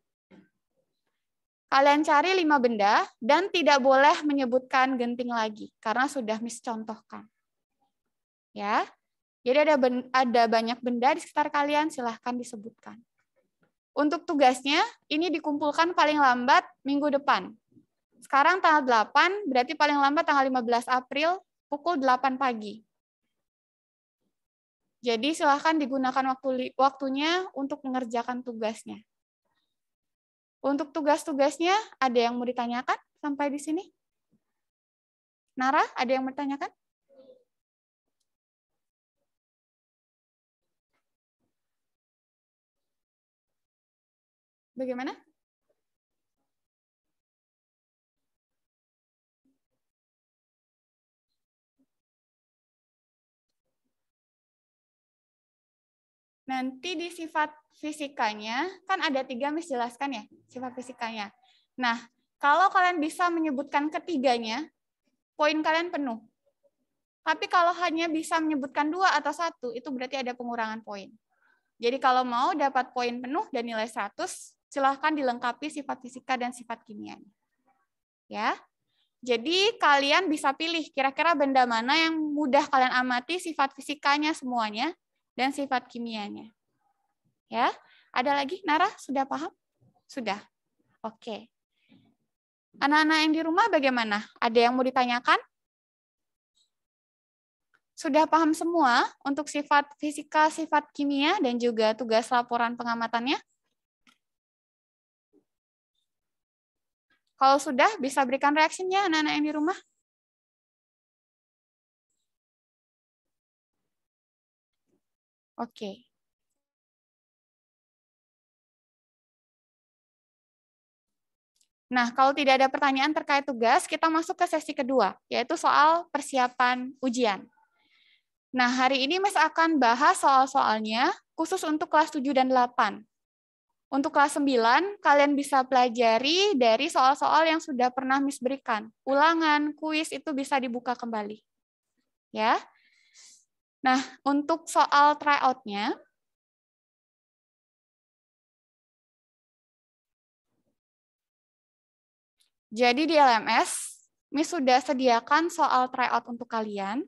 Kalian cari lima benda dan tidak boleh menyebutkan genting lagi karena sudah miscontohkan. Ya. Jadi ada ada banyak benda di sekitar kalian silahkan disebutkan. Untuk tugasnya, ini dikumpulkan paling lambat minggu depan. Sekarang tanggal 8, berarti paling lambat tanggal 15 April pukul 8 pagi. Jadi silahkan digunakan waktu waktunya untuk mengerjakan tugasnya. Untuk tugas-tugasnya, ada yang mau ditanyakan sampai di sini? Nara, ada yang mau ditanyakan? Bagaimana? Nanti di sifat fisikanya, kan ada tiga mis jelaskan ya, sifat fisikanya. Nah, kalau kalian bisa menyebutkan ketiganya, poin kalian penuh. Tapi kalau hanya bisa menyebutkan dua atau satu, itu berarti ada pengurangan poin. Jadi kalau mau dapat poin penuh dan nilai 100, silahkan dilengkapi sifat fisika dan sifat kimianya. Ya. Jadi kalian bisa pilih kira-kira benda mana yang mudah kalian amati sifat fisikanya semuanya dan sifat kimianya. Ya. Ada lagi Nara sudah paham? Sudah. Oke. Anak-anak yang di rumah bagaimana? Ada yang mau ditanyakan? Sudah paham semua untuk sifat fisika, sifat kimia, dan juga tugas laporan pengamatannya? Kalau sudah, bisa berikan reaksinya anak-anak yang di rumah. Oke. Okay. Nah, kalau tidak ada pertanyaan terkait tugas, kita masuk ke sesi kedua, yaitu soal persiapan ujian. Nah, hari ini Mas akan bahas soal-soalnya khusus untuk kelas 7 dan 8. Untuk kelas 9, kalian bisa pelajari dari soal-soal yang sudah pernah Miss berikan. Ulangan, kuis itu bisa dibuka kembali. Ya. Nah, untuk soal tryout-nya, Jadi di LMS, Miss sudah sediakan soal tryout untuk kalian.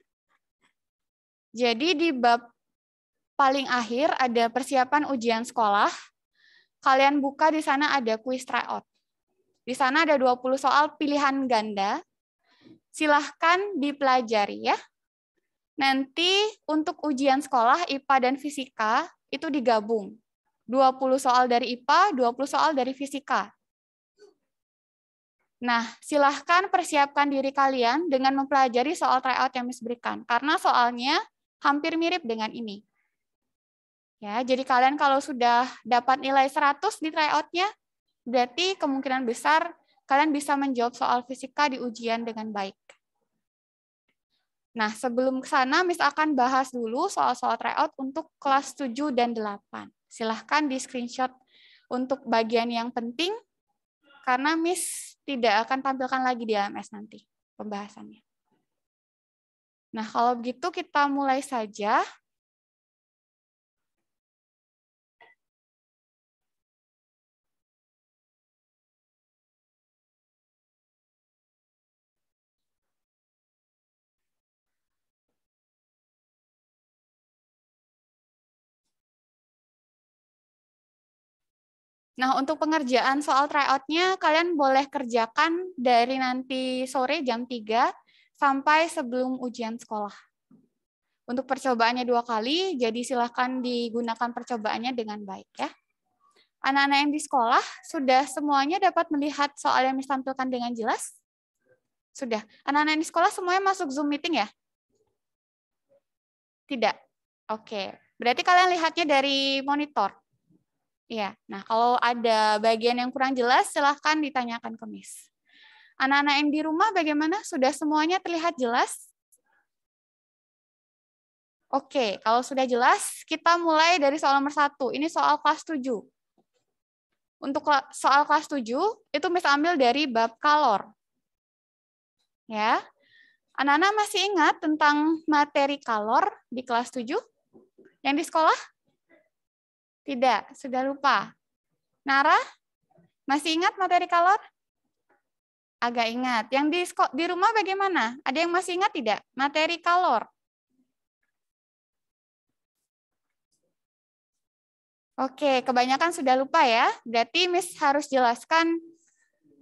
Jadi di bab paling akhir ada persiapan ujian sekolah, Kalian buka di sana ada kuis tryout. Di sana ada 20 soal pilihan ganda. Silahkan dipelajari ya. Nanti untuk ujian sekolah IPA dan fisika itu digabung. 20 soal dari IPA, 20 soal dari fisika. Nah, silahkan persiapkan diri kalian dengan mempelajari soal tryout yang misberikan. Karena soalnya hampir mirip dengan ini. Ya, jadi kalian kalau sudah dapat nilai 100 di tryoutnya, berarti kemungkinan besar kalian bisa menjawab soal fisika di ujian dengan baik. Nah, sebelum ke sana, Miss akan bahas dulu soal-soal tryout untuk kelas 7 dan 8. Silahkan di screenshot untuk bagian yang penting, karena Miss tidak akan tampilkan lagi di AMS nanti pembahasannya. Nah, kalau begitu kita mulai saja. Nah, untuk pengerjaan soal tryoutnya, kalian boleh kerjakan dari nanti sore jam 3 sampai sebelum ujian sekolah. Untuk percobaannya dua kali, jadi silahkan digunakan percobaannya dengan baik ya. Anak-anak yang di sekolah sudah semuanya dapat melihat soal yang ditampilkan dengan jelas? Sudah. Anak-anak yang di sekolah semuanya masuk Zoom meeting ya? Tidak. Oke. Berarti kalian lihatnya dari monitor. Iya. Nah, kalau ada bagian yang kurang jelas, silahkan ditanyakan ke Miss. Anak-anak yang di rumah bagaimana? Sudah semuanya terlihat jelas? Oke, kalau sudah jelas, kita mulai dari soal nomor satu. Ini soal kelas 7. Untuk soal kelas 7, itu Miss ambil dari bab kalor. Ya, Anak-anak masih ingat tentang materi kalor di kelas 7? Yang di sekolah? Tidak, sudah lupa. Nara, masih ingat materi kalor? Agak ingat. Yang di, di rumah bagaimana? Ada yang masih ingat tidak? Materi kalor. Oke, kebanyakan sudah lupa ya. Berarti Miss harus jelaskan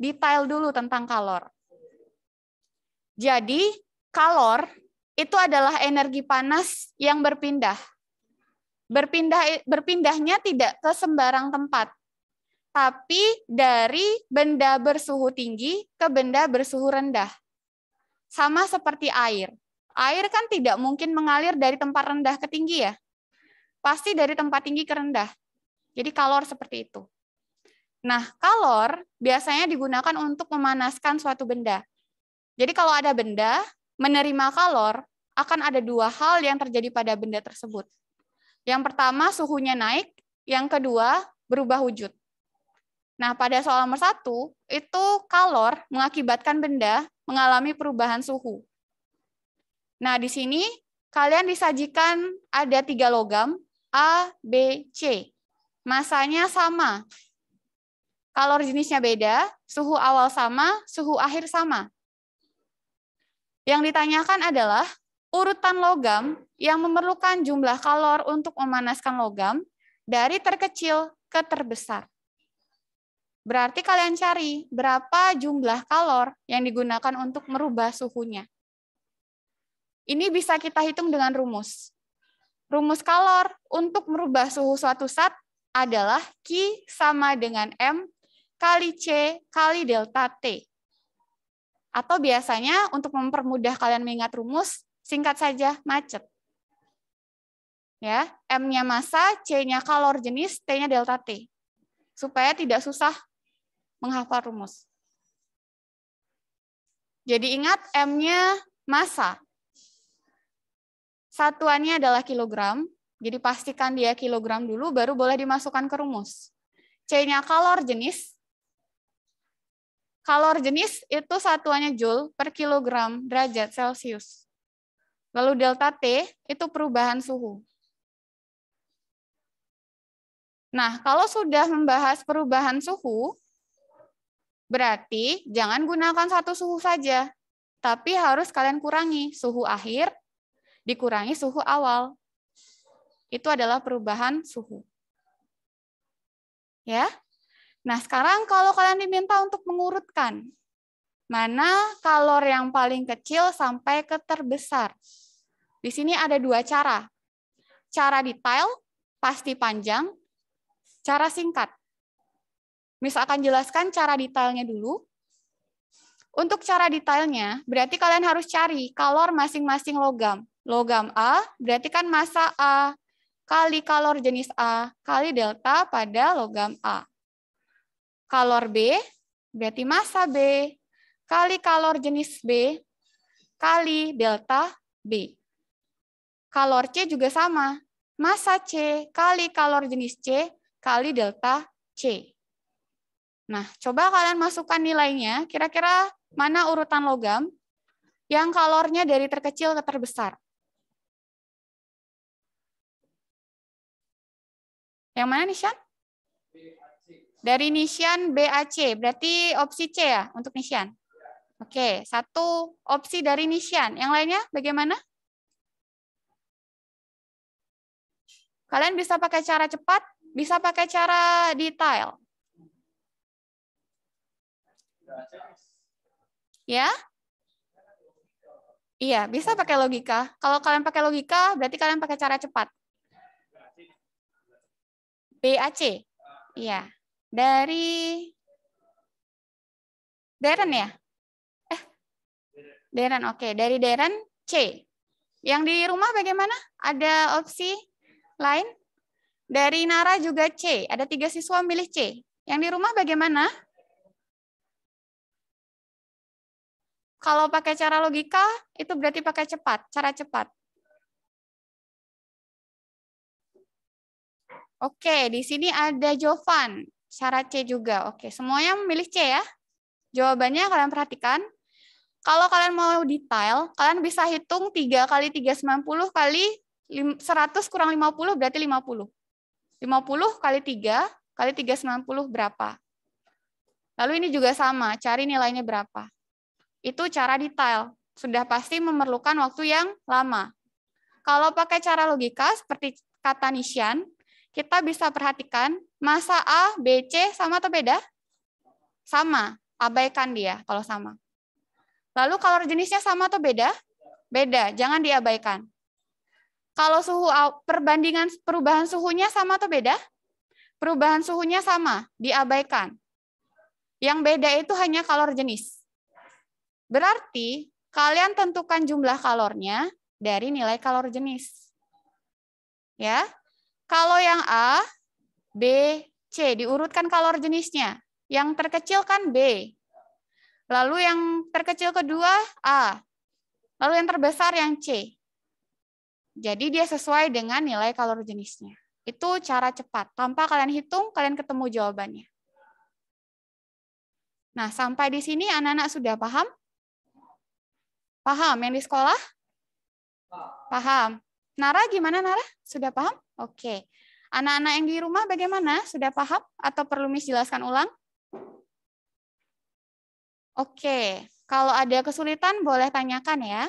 detail dulu tentang kalor. Jadi, kalor itu adalah energi panas yang berpindah Berpindah berpindahnya tidak ke sembarang tempat, tapi dari benda bersuhu tinggi ke benda bersuhu rendah. Sama seperti air. Air kan tidak mungkin mengalir dari tempat rendah ke tinggi ya. Pasti dari tempat tinggi ke rendah. Jadi kalor seperti itu. Nah, kalor biasanya digunakan untuk memanaskan suatu benda. Jadi kalau ada benda menerima kalor, akan ada dua hal yang terjadi pada benda tersebut. Yang pertama suhunya naik, yang kedua berubah wujud. Nah, pada soal nomor satu, itu kalor mengakibatkan benda mengalami perubahan suhu. Nah, di sini kalian disajikan ada tiga logam, A, B, C. Masanya sama. Kalor jenisnya beda, suhu awal sama, suhu akhir sama. Yang ditanyakan adalah urutan logam yang memerlukan jumlah kalor untuk memanaskan logam dari terkecil ke terbesar. Berarti kalian cari berapa jumlah kalor yang digunakan untuk merubah suhunya. Ini bisa kita hitung dengan rumus. Rumus kalor untuk merubah suhu suatu saat adalah Q sama dengan M kali C kali delta T. Atau biasanya untuk mempermudah kalian mengingat rumus, singkat saja macet ya M-nya massa, C-nya kalor jenis, T-nya delta T. Supaya tidak susah menghafal rumus. Jadi ingat M-nya massa. Satuannya adalah kilogram, jadi pastikan dia kilogram dulu baru boleh dimasukkan ke rumus. C-nya kalor jenis. Kalor jenis itu satuannya joule per kilogram derajat Celcius. Lalu delta T itu perubahan suhu. Nah, kalau sudah membahas perubahan suhu, berarti jangan gunakan satu suhu saja, tapi harus kalian kurangi suhu akhir, dikurangi suhu awal. Itu adalah perubahan suhu. Ya. Nah, sekarang kalau kalian diminta untuk mengurutkan mana kalor yang paling kecil sampai ke terbesar. Di sini ada dua cara. Cara detail, pasti panjang, Cara singkat. Miss akan jelaskan cara detailnya dulu. Untuk cara detailnya, berarti kalian harus cari kalor masing-masing logam. Logam A berarti kan massa A kali kalor jenis A kali delta pada logam A. Kalor B berarti masa B kali kalor jenis B kali delta B. Kalor C juga sama. masa C kali kalor jenis C kali delta C. Nah, coba kalian masukkan nilainya, kira-kira mana urutan logam yang kalornya dari terkecil ke terbesar. Yang mana Nishan? Dari Nishan BAC, berarti opsi C ya untuk Nishan? Oke, satu opsi dari Nishan. Yang lainnya bagaimana? Kalian bisa pakai cara cepat bisa pakai cara detail. Ya? Iya, bisa pakai logika. Kalau kalian pakai logika, berarti kalian pakai cara cepat. BAC. Iya. Dari Deren ya? Eh, Deren, oke. Okay. Dari Deren, C. Yang di rumah bagaimana? Ada opsi lain? Dari Nara juga C. Ada tiga siswa milih C. Yang di rumah bagaimana? Kalau pakai cara logika, itu berarti pakai cepat, cara cepat. Oke, di sini ada Jovan, cara C juga. Oke, semuanya memilih C ya. Jawabannya kalian perhatikan. Kalau kalian mau detail, kalian bisa hitung 3 kali 3, 90 kali 100 kurang 50 berarti 50. 50 kali 3, kali 3 90 berapa? Lalu ini juga sama, cari nilainya berapa. Itu cara detail, sudah pasti memerlukan waktu yang lama. Kalau pakai cara logika seperti kata Nishan, kita bisa perhatikan masa A, B, C sama atau beda? Sama, abaikan dia kalau sama. Lalu kalau jenisnya sama atau beda? Beda, jangan diabaikan. Kalau suhu perbandingan perubahan suhunya sama atau beda? Perubahan suhunya sama, diabaikan. Yang beda itu hanya kalor jenis. Berarti kalian tentukan jumlah kalornya dari nilai kalor jenis. Ya. Kalau yang A, B, C diurutkan kalor jenisnya. Yang terkecil kan B. Lalu yang terkecil kedua A. Lalu yang terbesar yang C. Jadi dia sesuai dengan nilai kalor jenisnya. Itu cara cepat. Tanpa kalian hitung, kalian ketemu jawabannya. Nah, sampai di sini anak-anak sudah paham? Paham yang di sekolah? Paham. Nara gimana Nara? Sudah paham? Oke. Anak-anak yang di rumah bagaimana? Sudah paham atau perlu Miss jelaskan ulang? Oke. Kalau ada kesulitan boleh tanyakan ya.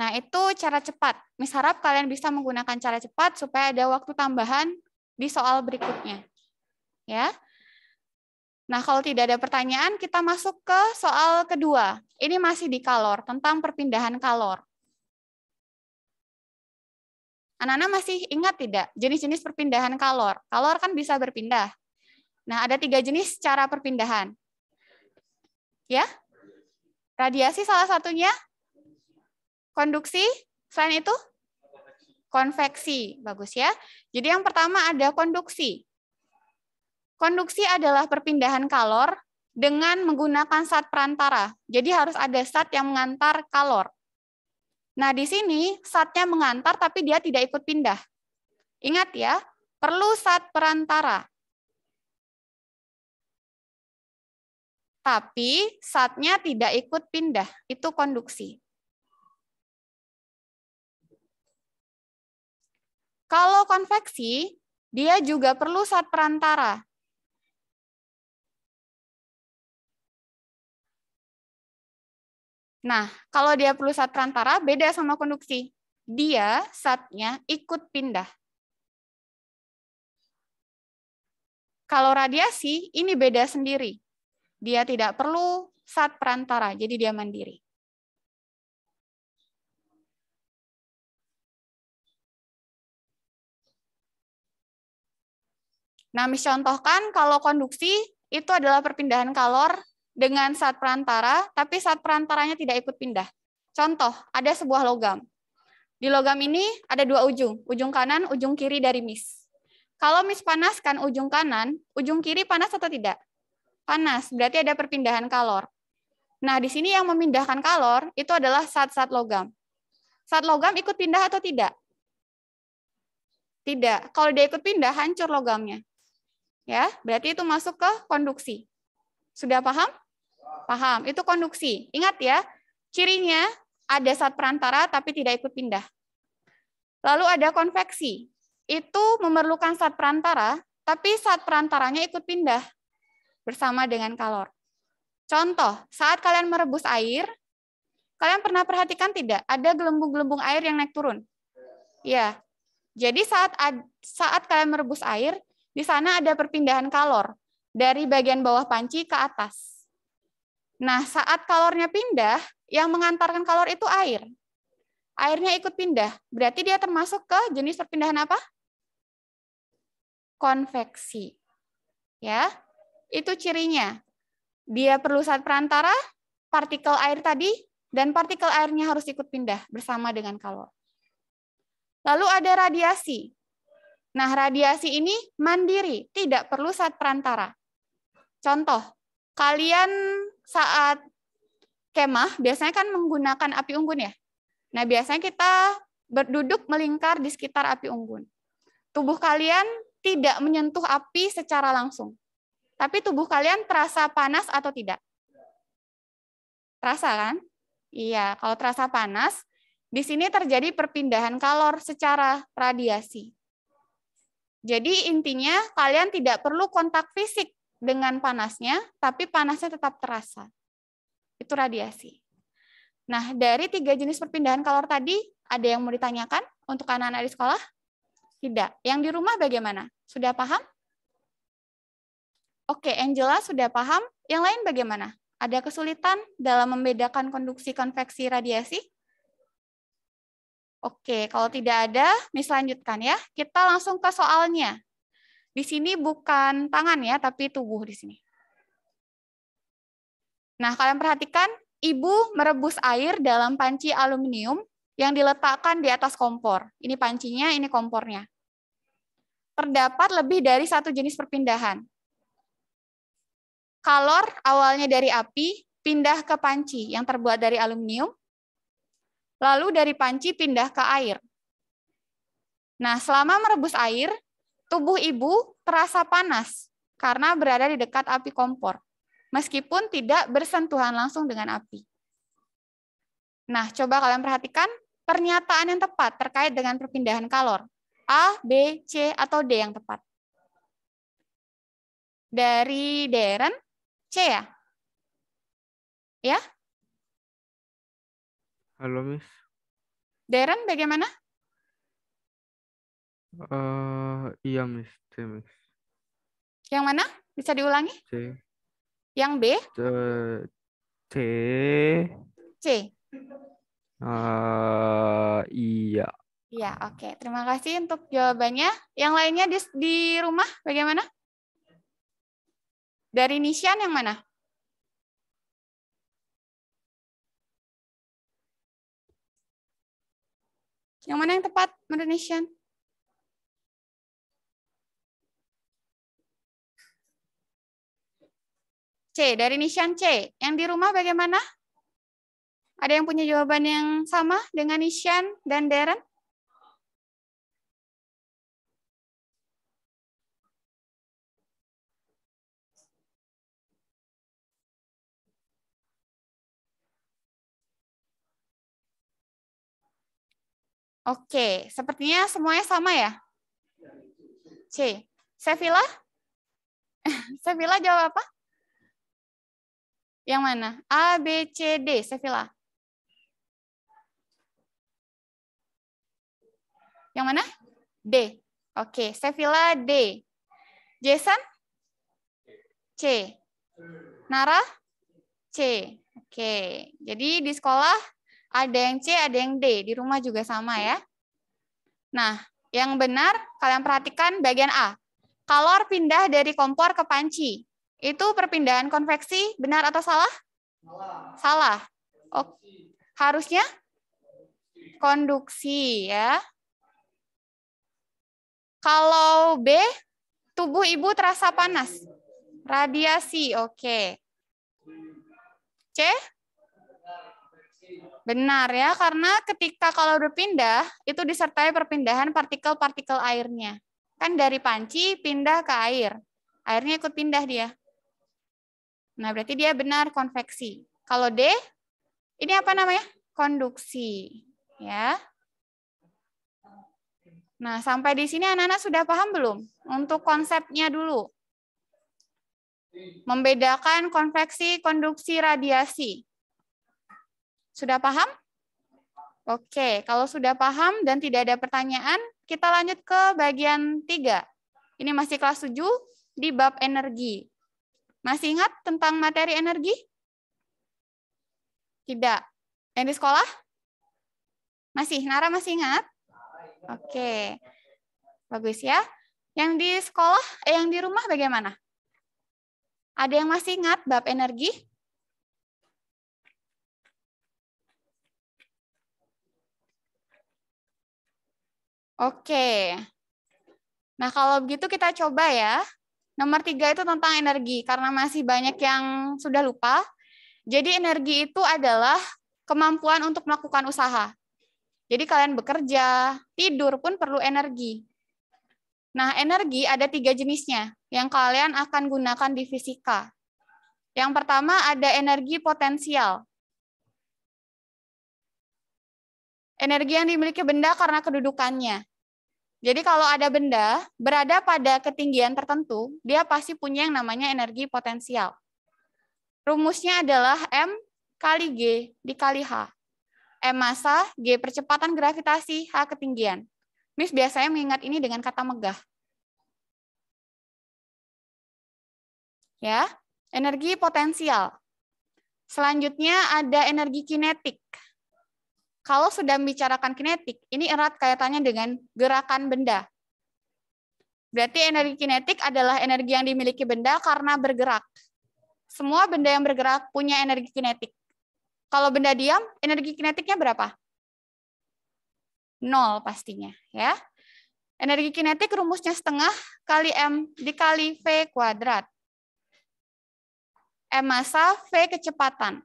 Nah, itu cara cepat. Misharap kalian bisa menggunakan cara cepat supaya ada waktu tambahan di soal berikutnya. Ya. Nah, kalau tidak ada pertanyaan, kita masuk ke soal kedua. Ini masih di kalor, tentang perpindahan kalor. Anak-anak masih ingat tidak jenis-jenis perpindahan kalor? Kalor kan bisa berpindah. Nah, ada tiga jenis cara perpindahan. Ya, radiasi salah satunya, konduksi, selain itu konveksi. Bagus ya. Jadi yang pertama ada konduksi. Konduksi adalah perpindahan kalor dengan menggunakan zat perantara. Jadi harus ada zat yang mengantar kalor. Nah, di sini zatnya mengantar tapi dia tidak ikut pindah. Ingat ya, perlu zat perantara. Tapi zatnya tidak ikut pindah, itu konduksi. Kalau konveksi, dia juga perlu saat perantara. Nah, kalau dia perlu saat perantara, beda sama konduksi. Dia saatnya ikut pindah. Kalau radiasi, ini beda sendiri. Dia tidak perlu saat perantara, jadi dia mandiri. Nah, miscontohkan kalau konduksi itu adalah perpindahan kalor dengan saat perantara, tapi saat perantaranya tidak ikut pindah. Contoh, ada sebuah logam. Di logam ini ada dua ujung, ujung kanan, ujung kiri dari mis. Kalau mis panaskan ujung kanan, ujung kiri panas atau tidak? Panas, berarti ada perpindahan kalor. Nah, di sini yang memindahkan kalor itu adalah saat-saat logam. Saat logam ikut pindah atau tidak? Tidak. Kalau dia ikut pindah, hancur logamnya. Ya, berarti itu masuk ke konduksi. Sudah paham? Paham. Itu konduksi. Ingat ya, cirinya ada saat perantara tapi tidak ikut pindah. Lalu ada konveksi. Itu memerlukan saat perantara, tapi saat perantaranya ikut pindah bersama dengan kalor. Contoh, saat kalian merebus air, kalian pernah perhatikan tidak? Ada gelembung-gelembung air yang naik turun. Ya. Jadi saat saat kalian merebus air, di sana ada perpindahan kalor dari bagian bawah panci ke atas. Nah, saat kalornya pindah, yang mengantarkan kalor itu air. Airnya ikut pindah, berarti dia termasuk ke jenis perpindahan apa? Konveksi. Ya, itu cirinya. Dia perlu saat perantara, partikel air tadi, dan partikel airnya harus ikut pindah bersama dengan kalor. Lalu ada radiasi. Nah, radiasi ini mandiri, tidak perlu saat perantara. Contoh, kalian saat kemah biasanya kan menggunakan api unggun ya. Nah, biasanya kita berduduk melingkar di sekitar api unggun. Tubuh kalian tidak menyentuh api secara langsung. Tapi tubuh kalian terasa panas atau tidak? Terasa kan? Iya, kalau terasa panas, di sini terjadi perpindahan kalor secara radiasi. Jadi intinya kalian tidak perlu kontak fisik dengan panasnya, tapi panasnya tetap terasa. Itu radiasi. Nah, dari tiga jenis perpindahan kalor tadi, ada yang mau ditanyakan untuk anak-anak di sekolah? Tidak. Yang di rumah bagaimana? Sudah paham? Oke, Angela sudah paham. Yang lain bagaimana? Ada kesulitan dalam membedakan konduksi konveksi radiasi? Oke, kalau tidak ada, Miss lanjutkan ya. Kita langsung ke soalnya. Di sini bukan tangan ya, tapi tubuh di sini. Nah, kalian perhatikan, ibu merebus air dalam panci aluminium yang diletakkan di atas kompor. Ini pancinya, ini kompornya. Terdapat lebih dari satu jenis perpindahan. Kalor awalnya dari api, pindah ke panci yang terbuat dari aluminium, lalu dari panci pindah ke air. Nah, selama merebus air, tubuh ibu terasa panas karena berada di dekat api kompor, meskipun tidak bersentuhan langsung dengan api. Nah, coba kalian perhatikan pernyataan yang tepat terkait dengan perpindahan kalor. A, B, C, atau D yang tepat. Dari Darren, C ya? Ya, Halo, Miss. Darren, bagaimana? Uh, iya, Miss. C, Miss. Yang mana? Bisa diulangi? C. Yang B? C. C. Uh, iya. Iya, oke. Okay. Terima kasih untuk jawabannya. Yang lainnya di, di rumah bagaimana? Dari Nishan yang mana? Yang mana yang tepat Indonesian? C, dari Nishan C. Yang di rumah bagaimana? Ada yang punya jawaban yang sama dengan Nishan dan Darren? Oke, sepertinya semuanya sama ya? C. Sevilla? Sevilla jawab apa? Yang mana? A, B, C, D, Sevilla. Yang mana? D. Oke, Sevilla D. Jason? C. Nara? C. Oke, jadi di sekolah ada yang C, ada yang D. Di rumah juga sama ya. Nah, yang benar kalian perhatikan bagian A. Kalor pindah dari kompor ke panci. Itu perpindahan konveksi benar atau salah? Salah. Salah. Oke. harusnya konduksi ya. Kalau B, tubuh ibu terasa panas. Radiasi, oke. C? Benar ya, karena ketika kalau udah pindah, itu disertai perpindahan partikel-partikel airnya. Kan dari panci pindah ke air. Airnya ikut pindah dia. Nah, berarti dia benar konveksi. Kalau D, ini apa namanya? Konduksi. Ya. Nah, sampai di sini anak-anak sudah paham belum? Untuk konsepnya dulu. Membedakan konveksi, konduksi, radiasi. Sudah paham? Oke, kalau sudah paham dan tidak ada pertanyaan, kita lanjut ke bagian 3. Ini masih kelas 7 di bab energi. Masih ingat tentang materi energi? Tidak. Yang di sekolah? Masih, Nara masih ingat? Oke. Bagus ya. Yang di sekolah, eh, yang di rumah bagaimana? Ada yang masih ingat bab energi? Oke. Nah, kalau begitu kita coba ya. Nomor tiga itu tentang energi, karena masih banyak yang sudah lupa. Jadi energi itu adalah kemampuan untuk melakukan usaha. Jadi kalian bekerja, tidur pun perlu energi. Nah, energi ada tiga jenisnya yang kalian akan gunakan di fisika. Yang pertama ada energi potensial. Energi yang dimiliki benda karena kedudukannya. Jadi kalau ada benda berada pada ketinggian tertentu, dia pasti punya yang namanya energi potensial. Rumusnya adalah M kali G dikali H. M massa, G percepatan gravitasi, H ketinggian. Miss biasanya mengingat ini dengan kata megah. Ya, energi potensial. Selanjutnya ada energi kinetik. Kalau sudah membicarakan kinetik, ini erat kaitannya dengan gerakan benda. Berarti energi kinetik adalah energi yang dimiliki benda karena bergerak. Semua benda yang bergerak punya energi kinetik. Kalau benda diam, energi kinetiknya berapa? Nol pastinya. ya. Energi kinetik rumusnya setengah kali M dikali V kuadrat. M masa, V kecepatan.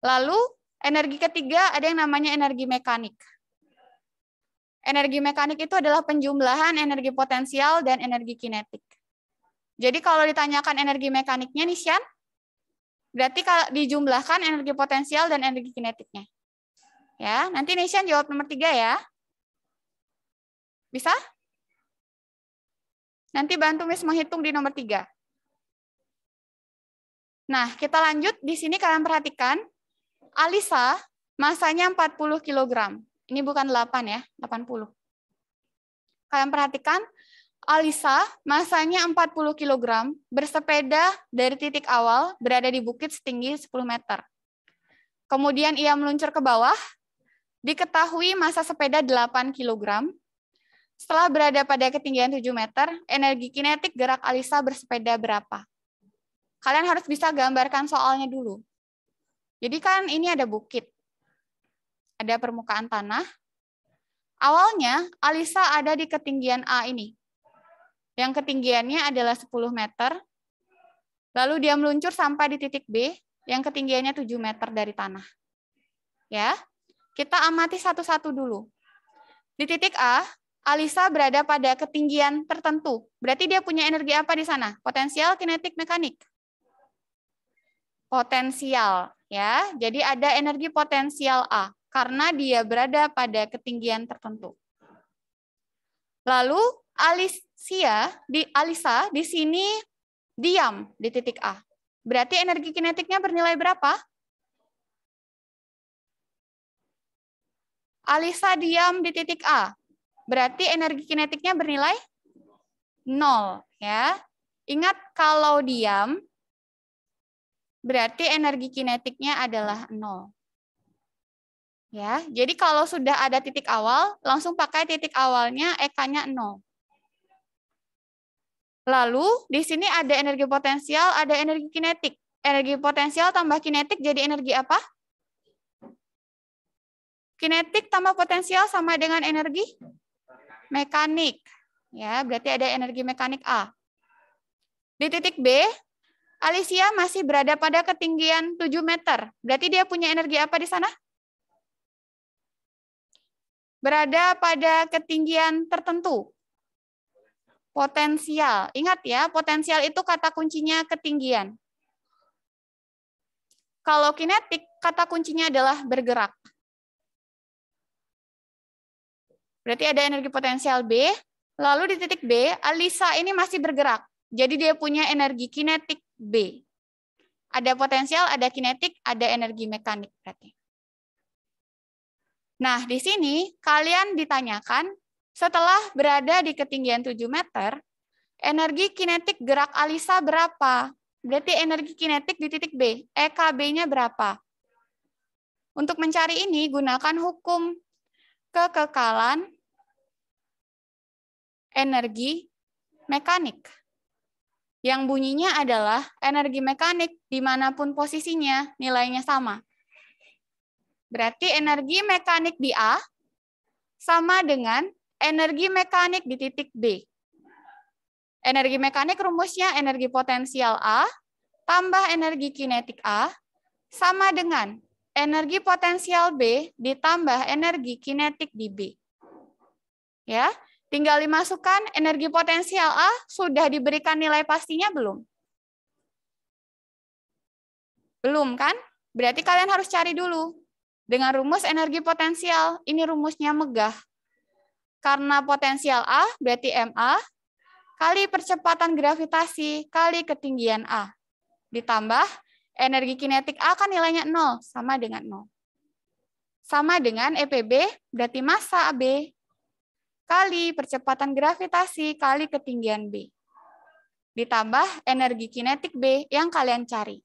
Lalu Energi ketiga ada yang namanya energi mekanik. Energi mekanik itu adalah penjumlahan energi potensial dan energi kinetik. Jadi kalau ditanyakan energi mekaniknya nih Sian, berarti kalau dijumlahkan energi potensial dan energi kinetiknya. Ya, nanti Nishan jawab nomor tiga ya. Bisa? Nanti bantu Miss menghitung di nomor tiga. Nah, kita lanjut. Di sini kalian perhatikan, Alisa masanya 40 kg. Ini bukan 8 ya, 80. Kalian perhatikan, Alisa masanya 40 kg, bersepeda dari titik awal, berada di bukit setinggi 10 meter. Kemudian ia meluncur ke bawah, diketahui masa sepeda 8 kg. Setelah berada pada ketinggian 7 meter, energi kinetik gerak Alisa bersepeda berapa? Kalian harus bisa gambarkan soalnya dulu. Jadi kan ini ada bukit, ada permukaan tanah. Awalnya Alisa ada di ketinggian A ini. Yang ketinggiannya adalah 10 meter. Lalu dia meluncur sampai di titik B yang ketinggiannya 7 meter dari tanah. Ya. Kita amati satu-satu dulu. Di titik A, Alisa berada pada ketinggian tertentu. Berarti dia punya energi apa di sana? Potensial kinetik mekanik. Potensial ya. Jadi ada energi potensial A karena dia berada pada ketinggian tertentu. Lalu Alicia di Alisa di sini diam di titik A. Berarti energi kinetiknya bernilai berapa? Alisa diam di titik A. Berarti energi kinetiknya bernilai nol ya. Ingat kalau diam Berarti energi kinetiknya adalah nol. Ya, jadi kalau sudah ada titik awal, langsung pakai titik awalnya EK-nya nol. Lalu di sini ada energi potensial, ada energi kinetik. Energi potensial tambah kinetik jadi energi apa? Kinetik tambah potensial sama dengan energi mekanik. Ya, berarti ada energi mekanik A. Di titik B, Alicia masih berada pada ketinggian 7 meter. Berarti dia punya energi apa di sana? Berada pada ketinggian tertentu. Potensial. Ingat ya, potensial itu kata kuncinya ketinggian. Kalau kinetik, kata kuncinya adalah bergerak. Berarti ada energi potensial B. Lalu di titik B, Alisa ini masih bergerak. Jadi dia punya energi kinetik B. Ada potensial, ada kinetik, ada energi mekanik berarti. Nah, di sini kalian ditanyakan setelah berada di ketinggian 7 meter, energi kinetik gerak Alisa berapa? Berarti energi kinetik di titik B, EKB-nya berapa? Untuk mencari ini gunakan hukum kekekalan energi mekanik yang bunyinya adalah energi mekanik dimanapun posisinya nilainya sama. Berarti energi mekanik di A sama dengan energi mekanik di titik B. Energi mekanik rumusnya energi potensial A tambah energi kinetik A sama dengan energi potensial B ditambah energi kinetik di B. Ya, Tinggal dimasukkan energi potensial A sudah diberikan nilai pastinya belum? Belum kan? Berarti kalian harus cari dulu. Dengan rumus energi potensial, ini rumusnya megah. Karena potensial A berarti MA kali percepatan gravitasi kali ketinggian A. Ditambah energi kinetik A kan nilainya 0 sama dengan 0. Sama dengan EPB berarti massa AB kali percepatan gravitasi kali ketinggian B. Ditambah energi kinetik B yang kalian cari.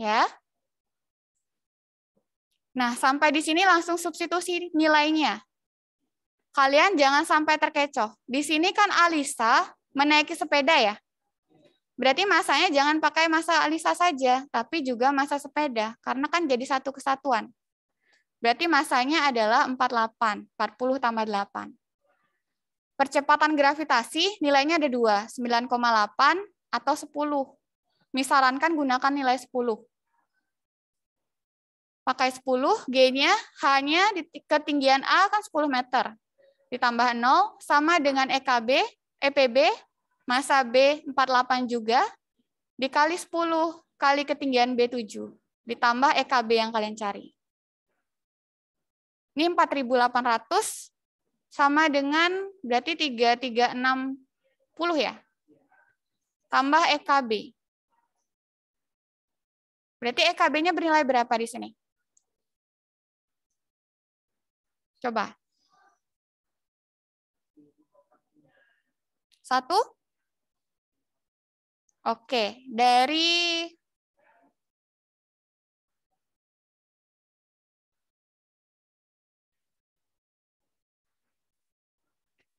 Ya. Nah, sampai di sini langsung substitusi nilainya. Kalian jangan sampai terkecoh. Di sini kan Alisa menaiki sepeda ya. Berarti masanya jangan pakai masa Alisa saja, tapi juga masa sepeda, karena kan jadi satu kesatuan. Berarti masanya adalah 48, 40 tambah 8. Percepatan gravitasi nilainya ada dua, 9,8 atau 10. Misalkan gunakan nilai 10. Pakai 10, G-nya hanya di ketinggian A kan 10 meter. Ditambah 0, sama dengan EKB, EPB, masa B 48 e juga, dikali 10 kali ketinggian B7, ditambah EKB yang kalian cari. Ini 4.800 sama dengan berarti 3360 ya. Tambah EKB. Berarti EKB-nya bernilai berapa di sini? Coba. Satu? Oke, dari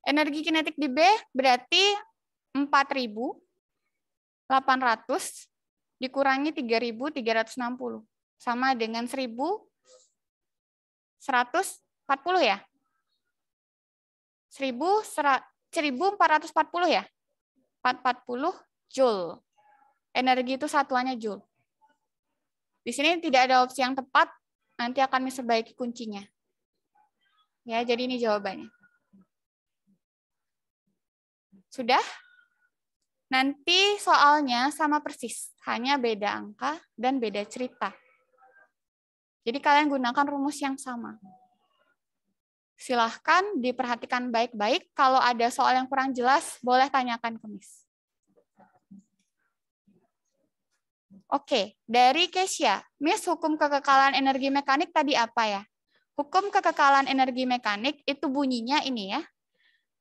Energi kinetik di B berarti 4.800 dikurangi 3.360. Sama dengan 1.140 ya? 1.440 ya? 440 joule. Energi itu satuannya joule. Di sini tidak ada opsi yang tepat, nanti akan kami kuncinya. Ya, jadi ini jawabannya. Sudah? Nanti soalnya sama persis, hanya beda angka dan beda cerita. Jadi kalian gunakan rumus yang sama. Silahkan diperhatikan baik-baik. Kalau ada soal yang kurang jelas, boleh tanyakan ke Miss. Oke, dari Kesia. Miss, hukum kekekalan energi mekanik tadi apa ya? Hukum kekekalan energi mekanik itu bunyinya ini ya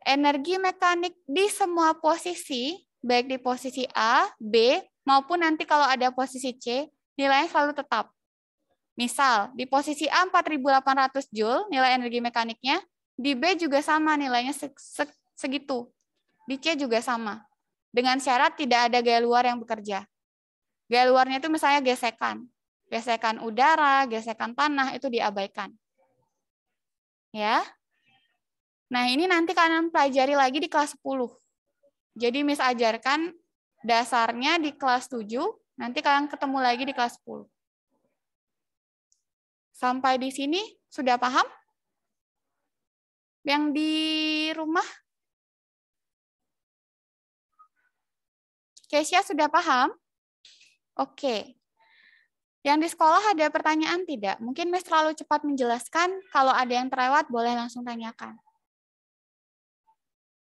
energi mekanik di semua posisi, baik di posisi A, B, maupun nanti kalau ada posisi C, nilainya selalu tetap. Misal, di posisi A 4800 Joule nilai energi mekaniknya, di B juga sama nilainya segitu. Di C juga sama. Dengan syarat tidak ada gaya luar yang bekerja. Gaya luarnya itu misalnya gesekan. Gesekan udara, gesekan tanah itu diabaikan. Ya, Nah, ini nanti kalian pelajari lagi di kelas 10. Jadi Miss ajarkan dasarnya di kelas 7, nanti kalian ketemu lagi di kelas 10. Sampai di sini sudah paham? Yang di rumah? Kesia sudah paham? Oke. Yang di sekolah ada pertanyaan tidak? Mungkin Miss terlalu cepat menjelaskan. Kalau ada yang terlewat, boleh langsung tanyakan.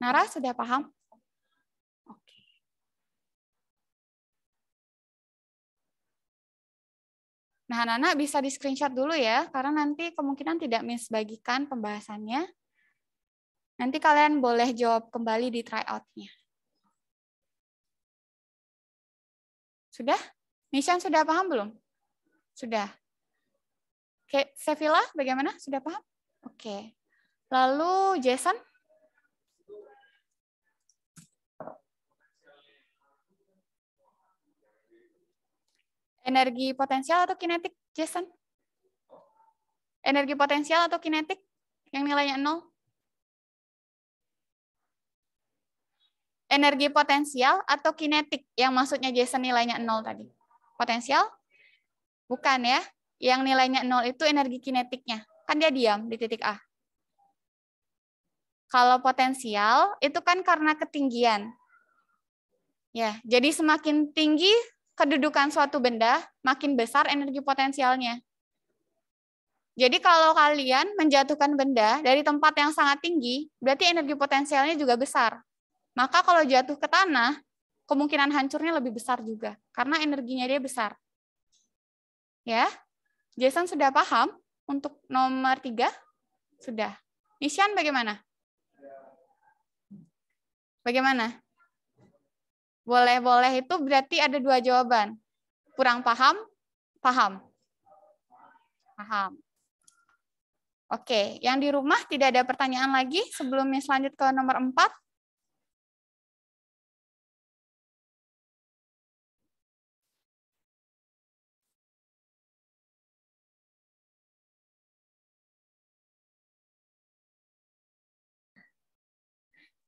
Nara sudah paham? Oke. Nah, Nana bisa di screenshot dulu ya, karena nanti kemungkinan tidak misbagikan pembahasannya. Nanti kalian boleh jawab kembali di tryout-nya. Sudah? Nishan sudah paham belum? Sudah. Oke, Sevilla bagaimana? Sudah paham? Oke. Lalu Jason? Energi potensial atau kinetik, Jason? Energi potensial atau kinetik yang nilainya nol? Energi potensial atau kinetik yang maksudnya Jason nilainya nol tadi? Potensial? Bukan ya. Yang nilainya nol itu energi kinetiknya. Kan dia diam di titik A. Kalau potensial, itu kan karena ketinggian. Ya, jadi semakin tinggi kedudukan suatu benda, makin besar energi potensialnya. Jadi kalau kalian menjatuhkan benda dari tempat yang sangat tinggi, berarti energi potensialnya juga besar. Maka kalau jatuh ke tanah, kemungkinan hancurnya lebih besar juga karena energinya dia besar. Ya. Jason sudah paham untuk nomor tiga? Sudah. Nishan bagaimana? Bagaimana? Boleh-boleh itu berarti ada dua jawaban. Kurang paham, paham. Paham. Oke, yang di rumah tidak ada pertanyaan lagi sebelumnya selanjut ke nomor 4.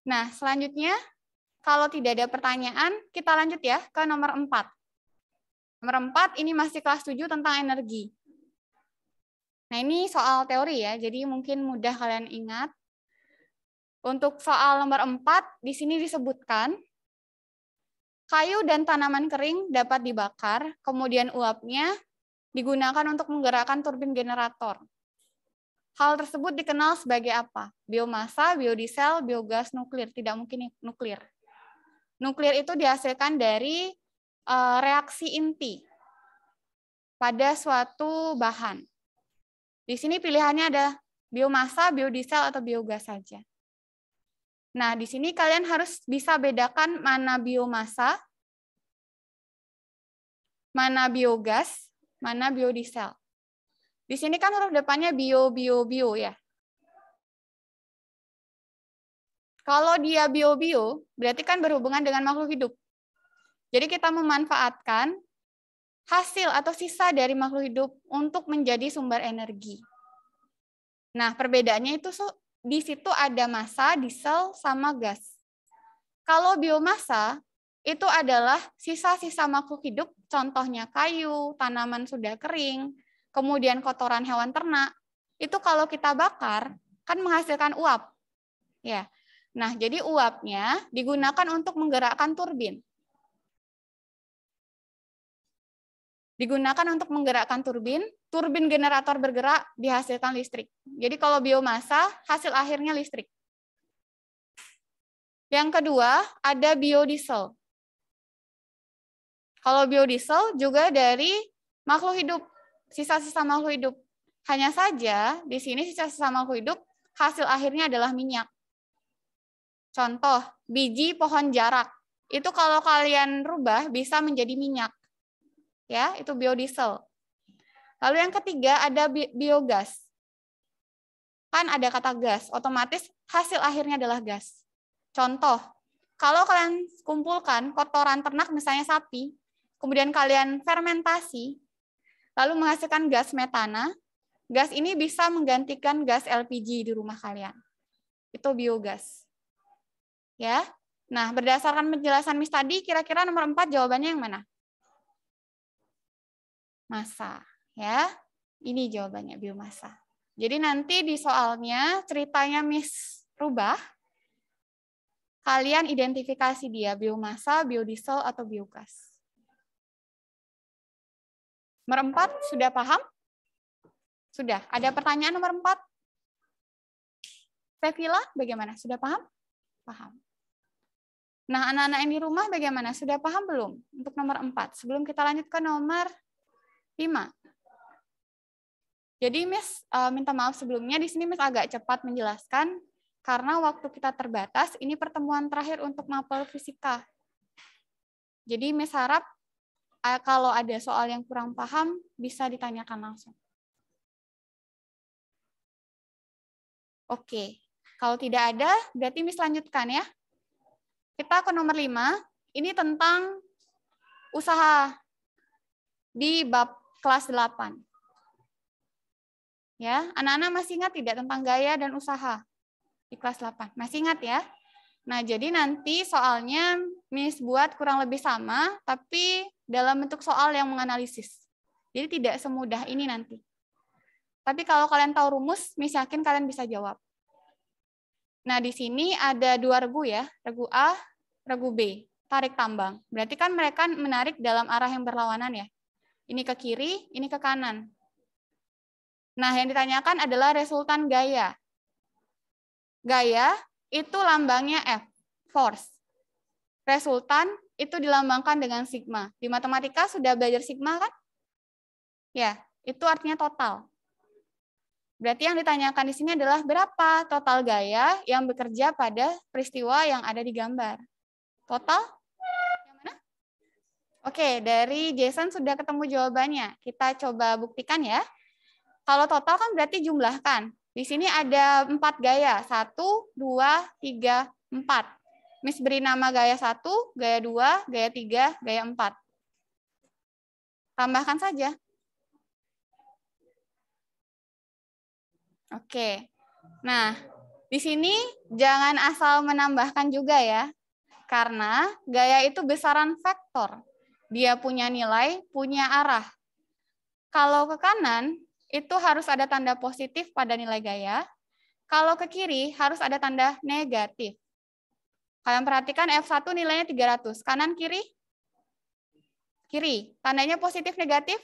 Nah, selanjutnya kalau tidak ada pertanyaan, kita lanjut ya ke nomor 4. Nomor 4 ini masih kelas 7 tentang energi. Nah, ini soal teori ya, jadi mungkin mudah kalian ingat. Untuk soal nomor 4, di sini disebutkan, kayu dan tanaman kering dapat dibakar, kemudian uapnya digunakan untuk menggerakkan turbin generator. Hal tersebut dikenal sebagai apa? Biomasa, biodiesel, biogas, nuklir. Tidak mungkin nuklir. Nuklir itu dihasilkan dari eh, reaksi inti pada suatu bahan. Di sini pilihannya ada biomasa, biodiesel, atau biogas saja. Nah, di sini kalian harus bisa bedakan mana biomasa, mana biogas, mana biodiesel. Di sini kan huruf depannya bio, bio, bio ya. Kalau dia bio-bio, berarti kan berhubungan dengan makhluk hidup. Jadi kita memanfaatkan hasil atau sisa dari makhluk hidup untuk menjadi sumber energi. Nah, perbedaannya itu di situ ada massa, diesel, sama gas. Kalau biomasa, itu adalah sisa-sisa makhluk hidup, contohnya kayu, tanaman sudah kering, kemudian kotoran hewan ternak. Itu kalau kita bakar, kan menghasilkan uap. Ya, Nah, jadi uapnya digunakan untuk menggerakkan turbin. Digunakan untuk menggerakkan turbin, turbin generator bergerak dihasilkan listrik. Jadi kalau biomasa, hasil akhirnya listrik. Yang kedua, ada biodiesel. Kalau biodiesel juga dari makhluk hidup, sisa-sisa makhluk hidup. Hanya saja di sini sisa-sisa makhluk hidup hasil akhirnya adalah minyak. Contoh, biji pohon jarak. Itu kalau kalian rubah bisa menjadi minyak. Ya, itu biodiesel. Lalu yang ketiga ada bi biogas. Kan ada kata gas, otomatis hasil akhirnya adalah gas. Contoh, kalau kalian kumpulkan kotoran ternak misalnya sapi, kemudian kalian fermentasi, lalu menghasilkan gas metana, gas ini bisa menggantikan gas LPG di rumah kalian. Itu biogas. Ya. Nah, berdasarkan penjelasan Miss tadi, kira-kira nomor empat jawabannya yang mana? Masa, ya. Ini jawabannya biomasa. Jadi nanti di soalnya ceritanya Miss rubah, kalian identifikasi dia biomasa, biodiesel, atau biogas. Nomor 4, sudah paham? Sudah. Ada pertanyaan nomor empat? Sevilla, bagaimana? Sudah paham? Paham. Nah, anak-anak yang di rumah bagaimana? Sudah paham belum untuk nomor 4? Sebelum kita lanjut ke nomor 5. Jadi Miss eh, minta maaf sebelumnya di sini Miss agak cepat menjelaskan karena waktu kita terbatas ini pertemuan terakhir untuk mapel fisika. Jadi Miss harap eh, kalau ada soal yang kurang paham bisa ditanyakan langsung. Oke, kalau tidak ada berarti Miss lanjutkan ya. Kita ke nomor lima. ini tentang usaha di bab kelas 8. Ya, anak-anak masih ingat tidak tentang gaya dan usaha di kelas 8? Masih ingat ya? Nah, jadi nanti soalnya Miss buat kurang lebih sama, tapi dalam bentuk soal yang menganalisis. Jadi tidak semudah ini nanti. Tapi kalau kalian tahu rumus, Miss yakin kalian bisa jawab. Nah, di sini ada dua regu ya, regu A, regu B, tarik tambang. Berarti kan mereka menarik dalam arah yang berlawanan ya. Ini ke kiri, ini ke kanan. Nah, yang ditanyakan adalah resultan gaya. Gaya itu lambangnya F, force. Resultan itu dilambangkan dengan sigma. Di matematika sudah belajar sigma kan? Ya, itu artinya total. Berarti yang ditanyakan di sini adalah berapa total gaya yang bekerja pada peristiwa yang ada di gambar. Total? Yang mana? Oke, dari Jason sudah ketemu jawabannya. Kita coba buktikan ya. Kalau total kan berarti jumlah kan. Di sini ada empat gaya. Satu, dua, tiga, empat. Miss beri nama gaya satu, gaya dua, gaya tiga, gaya empat. Tambahkan saja. Oke. Nah, di sini jangan asal menambahkan juga ya. Karena gaya itu besaran vektor. Dia punya nilai, punya arah. Kalau ke kanan, itu harus ada tanda positif pada nilai gaya. Kalau ke kiri, harus ada tanda negatif. Kalian perhatikan F1 nilainya 300. Kanan, kiri? Kiri. Tandanya positif, negatif?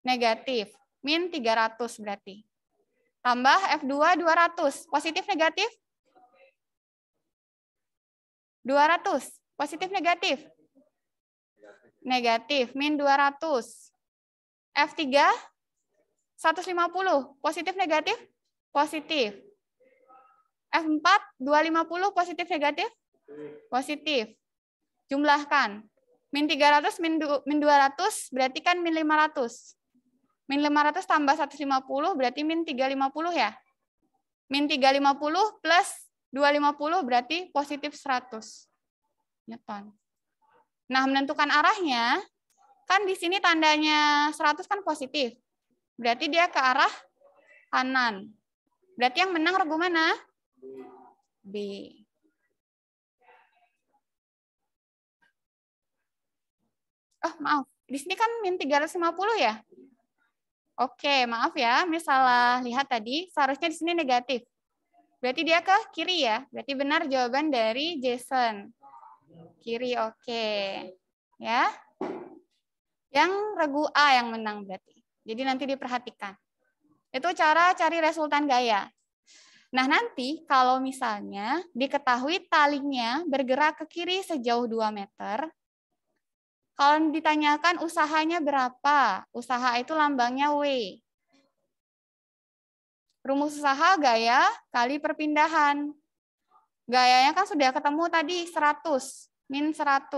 Negatif. Min 300 berarti. Tambah F2 200. Positif negatif? 200. Positif negatif? Negatif. Min 200. F3? 150. Positif negatif? Positif. F4 250 positif negatif? Positif. Jumlahkan. Min 300 min 200 berarti kan min 500. Min 500 tambah 150 berarti min 350 ya? Min 350 plus 250 berarti positif 100 Newton. Ya, nah, menentukan arahnya, kan di sini tandanya 100 kan positif. Berarti dia ke arah kanan. Berarti yang menang regu mana? B. Oh, maaf. Di sini kan min 350 ya? Oke, maaf ya, misalnya lihat tadi, seharusnya di sini negatif. Berarti dia ke kiri ya. Berarti benar jawaban dari Jason. Kiri, oke. Ya. Yang regu A yang menang berarti. Jadi nanti diperhatikan. Itu cara cari resultan gaya. Nah nanti kalau misalnya diketahui talinya bergerak ke kiri sejauh 2 meter, kalau ditanyakan usahanya berapa, usaha itu lambangnya W. Rumus usaha gaya kali perpindahan. Gayanya kan sudah ketemu tadi 100, min 100.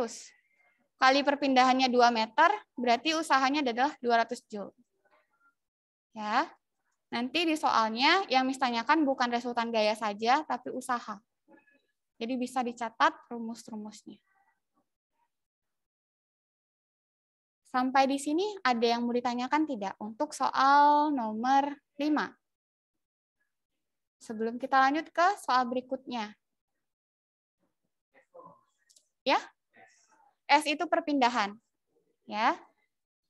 Kali perpindahannya 2 meter, berarti usahanya adalah 200 joule. Ya. Nanti di soalnya yang ditanyakan bukan resultan gaya saja, tapi usaha. Jadi bisa dicatat rumus-rumusnya. Sampai di sini ada yang mau ditanyakan tidak untuk soal nomor 5? Sebelum kita lanjut ke soal berikutnya. Ya? S itu perpindahan. Ya.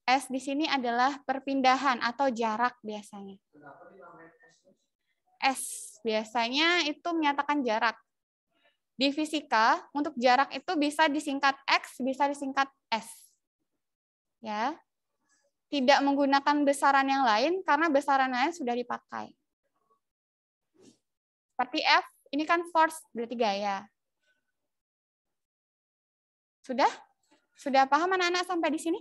S di sini adalah perpindahan atau jarak biasanya. S biasanya itu menyatakan jarak. Di fisika, untuk jarak itu bisa disingkat X, bisa disingkat S ya. Tidak menggunakan besaran yang lain karena besaran lain sudah dipakai. Seperti F, ini kan force berarti gaya. Sudah? Sudah paham anak-anak sampai di sini?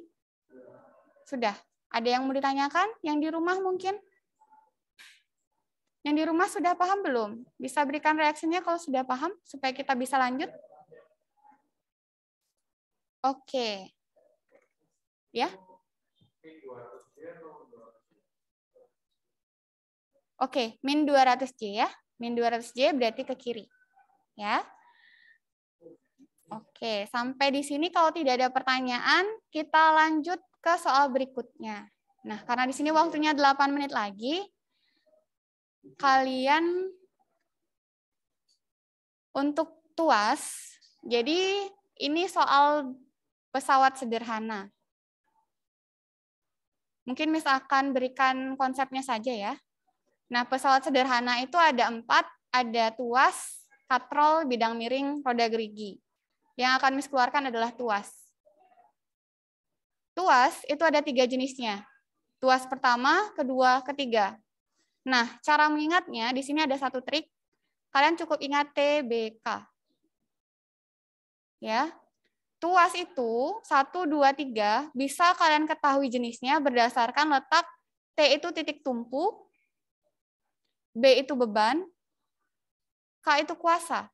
Sudah. Ada yang mau ditanyakan? Yang di rumah mungkin? Yang di rumah sudah paham belum? Bisa berikan reaksinya kalau sudah paham supaya kita bisa lanjut? Oke. Ya? Oke, okay, min 200J ya. Min 200J berarti ke kiri. Ya. Oke, sampai di sini kalau tidak ada pertanyaan, kita lanjut ke soal berikutnya. Nah, karena di sini waktunya 8 menit lagi, kalian untuk tuas, jadi ini soal pesawat sederhana. Mungkin misalkan berikan konsepnya saja ya. Nah, pesawat sederhana itu ada empat, ada tuas, katrol, bidang miring, roda gerigi. Yang akan Miss keluarkan adalah tuas. Tuas itu ada tiga jenisnya. Tuas pertama, kedua, ketiga. Nah, cara mengingatnya di sini ada satu trik. Kalian cukup ingat TBK. Ya, Tuas itu 1, 2, 3 bisa kalian ketahui jenisnya berdasarkan letak T itu titik tumpu, B itu beban, K itu kuasa.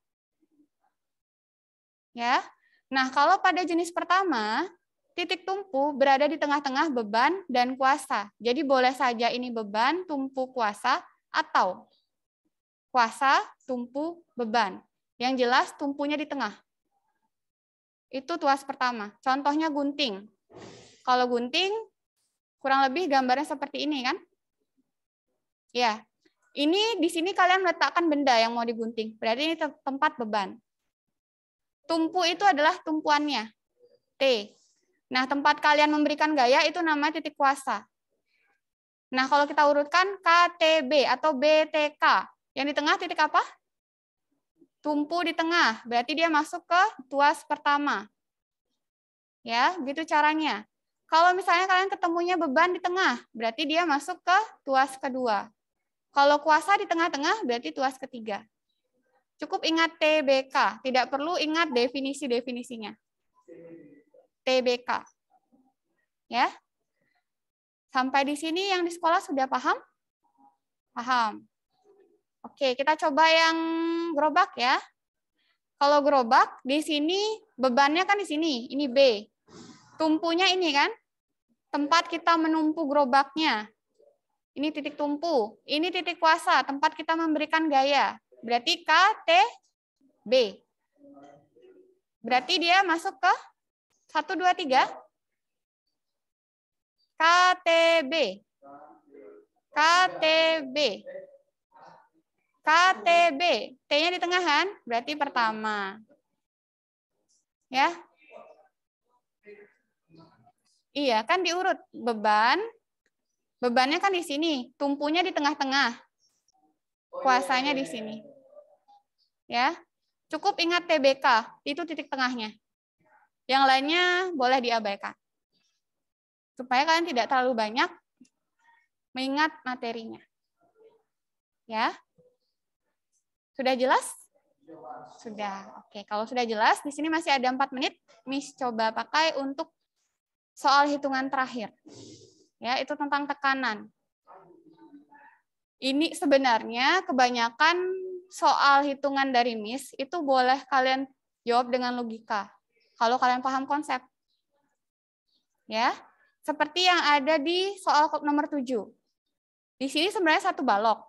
Ya. Nah, kalau pada jenis pertama, titik tumpu berada di tengah-tengah beban dan kuasa. Jadi boleh saja ini beban, tumpu, kuasa, atau kuasa, tumpu, beban. Yang jelas tumpunya di tengah. Itu tuas pertama. Contohnya gunting. Kalau gunting, kurang lebih gambarnya seperti ini kan? Ya. Ini di sini kalian meletakkan benda yang mau digunting. Berarti ini tempat beban. Tumpu itu adalah tumpuannya. T. Nah, tempat kalian memberikan gaya itu namanya titik kuasa. Nah, kalau kita urutkan KTB atau BTK. Yang di tengah titik apa? tumpu di tengah, berarti dia masuk ke tuas pertama. Ya, gitu caranya. Kalau misalnya kalian ketemunya beban di tengah, berarti dia masuk ke tuas kedua. Kalau kuasa di tengah-tengah, berarti tuas ketiga. Cukup ingat TBK, tidak perlu ingat definisi-definisinya. TBK. Ya. Sampai di sini yang di sekolah sudah paham? Paham. Oke, kita coba yang gerobak ya. Kalau gerobak di sini bebannya kan di sini, ini B. Tumpunya ini kan, tempat kita menumpu gerobaknya. Ini titik tumpu, ini titik kuasa, tempat kita memberikan gaya. Berarti K, T, B. Berarti dia masuk ke 1, 2, 3. T B. KTB. T-nya di tengah kan? Berarti pertama. Ya. Iya, kan diurut. Beban. Bebannya kan di sini. Tumpunya di tengah-tengah. Kuasanya di sini. Ya. Cukup ingat TBK. Itu titik tengahnya. Yang lainnya boleh diabaikan. Supaya kalian tidak terlalu banyak mengingat materinya. Ya. Sudah jelas? Sudah. Oke, kalau sudah jelas, di sini masih ada 4 menit. Miss coba pakai untuk soal hitungan terakhir. Ya, itu tentang tekanan. Ini sebenarnya kebanyakan soal hitungan dari Miss itu boleh kalian jawab dengan logika. Kalau kalian paham konsep. Ya. Seperti yang ada di soal nomor 7. Di sini sebenarnya satu balok,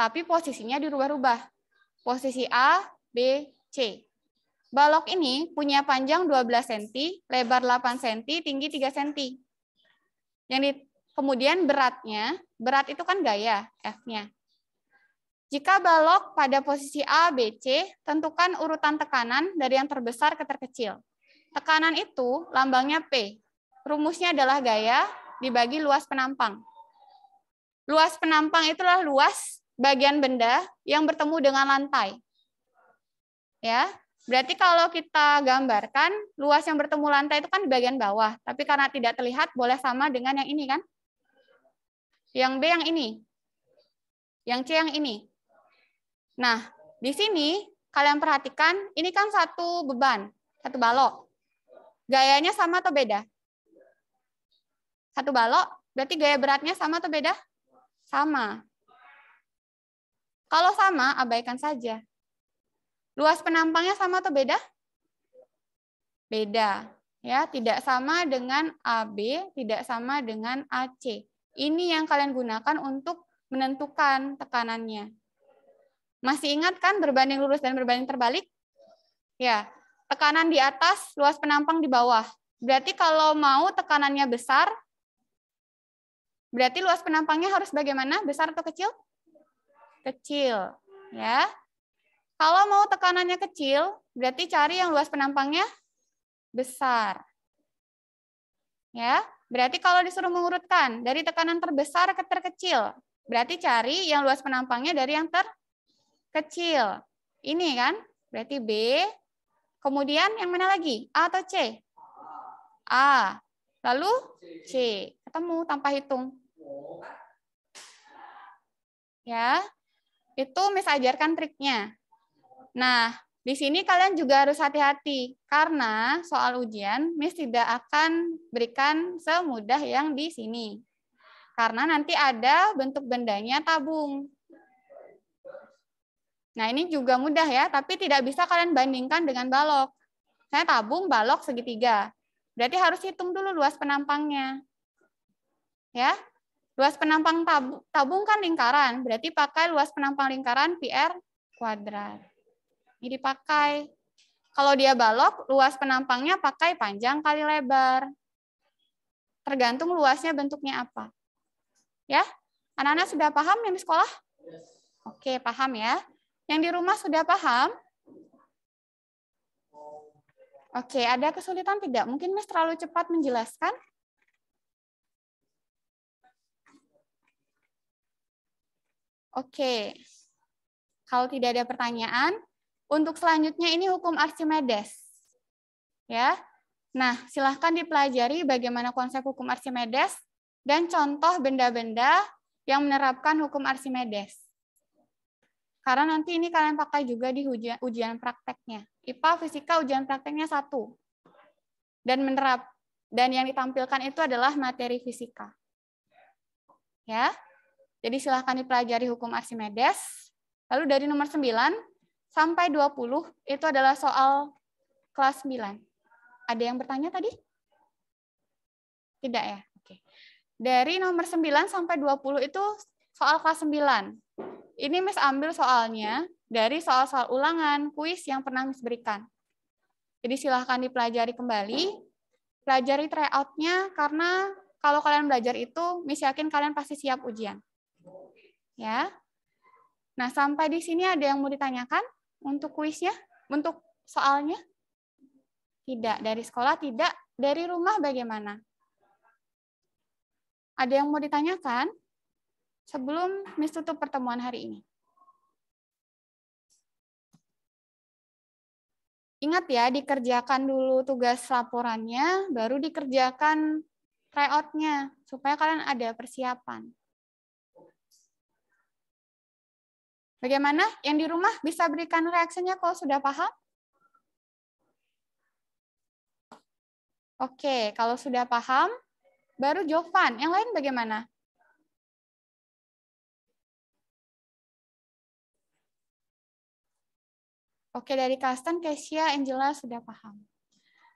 tapi posisinya dirubah-rubah posisi A, B, C. Balok ini punya panjang 12 cm, lebar 8 cm, tinggi 3 cm. Yang di, kemudian beratnya, berat itu kan gaya F-nya. Jika balok pada posisi A, B, C, tentukan urutan tekanan dari yang terbesar ke terkecil. Tekanan itu lambangnya P. Rumusnya adalah gaya dibagi luas penampang. Luas penampang itulah luas bagian benda yang bertemu dengan lantai. Ya, berarti kalau kita gambarkan luas yang bertemu lantai itu kan di bagian bawah, tapi karena tidak terlihat boleh sama dengan yang ini kan? Yang B yang ini. Yang C yang ini. Nah, di sini kalian perhatikan ini kan satu beban, satu balok. Gayanya sama atau beda? Satu balok, berarti gaya beratnya sama atau beda? Sama. Kalau sama, abaikan saja. Luas penampangnya sama atau beda? Beda. ya Tidak sama dengan AB, tidak sama dengan AC. Ini yang kalian gunakan untuk menentukan tekanannya. Masih ingat kan berbanding lurus dan berbanding terbalik? Ya, tekanan di atas, luas penampang di bawah. Berarti kalau mau tekanannya besar, berarti luas penampangnya harus bagaimana? Besar atau kecil? Kecil kecil, ya. Kalau mau tekanannya kecil, berarti cari yang luas penampangnya besar. Ya, berarti kalau disuruh mengurutkan dari tekanan terbesar ke terkecil, berarti cari yang luas penampangnya dari yang terkecil. Ini kan, berarti B. Kemudian yang mana lagi? A atau C? A. Lalu C. Ketemu tanpa hitung. Ya, itu Miss ajarkan triknya. Nah, di sini kalian juga harus hati-hati karena soal ujian Miss tidak akan berikan semudah yang di sini. Karena nanti ada bentuk bendanya tabung. Nah, ini juga mudah ya, tapi tidak bisa kalian bandingkan dengan balok. Saya tabung balok segitiga. Berarti harus hitung dulu luas penampangnya. Ya, Luas penampang tabung, kan lingkaran, berarti pakai luas penampang lingkaran PR kuadrat. Ini dipakai. Kalau dia balok, luas penampangnya pakai panjang kali lebar. Tergantung luasnya bentuknya apa. Ya, anak-anak sudah paham yang di sekolah? Oke, paham ya. Yang di rumah sudah paham? Oke, ada kesulitan tidak? Mungkin Miss terlalu cepat menjelaskan? Oke. Kalau tidak ada pertanyaan, untuk selanjutnya ini hukum Archimedes. Ya. Nah, silahkan dipelajari bagaimana konsep hukum Archimedes dan contoh benda-benda yang menerapkan hukum Archimedes. Karena nanti ini kalian pakai juga di ujian, ujian prakteknya. IPA fisika ujian prakteknya satu. Dan menerap dan yang ditampilkan itu adalah materi fisika. Ya. Jadi silahkan dipelajari hukum Archimedes. Lalu dari nomor 9 sampai 20 itu adalah soal kelas 9. Ada yang bertanya tadi? Tidak ya? Oke. Dari nomor 9 sampai 20 itu soal kelas 9. Ini Miss ambil soalnya dari soal-soal ulangan, kuis yang pernah Miss berikan. Jadi silahkan dipelajari kembali. Pelajari tryoutnya karena kalau kalian belajar itu, Miss yakin kalian pasti siap ujian ya. Nah, sampai di sini ada yang mau ditanyakan untuk kuisnya, untuk soalnya? Tidak, dari sekolah tidak, dari rumah bagaimana? Ada yang mau ditanyakan sebelum Miss tutup pertemuan hari ini? Ingat ya, dikerjakan dulu tugas laporannya, baru dikerjakan tryout-nya, supaya kalian ada persiapan. Bagaimana yang di rumah bisa berikan reaksinya kalau sudah paham? Oke, kalau sudah paham, baru Jovan. Yang lain bagaimana? Oke, dari Kasten, Kesia, Angela sudah paham.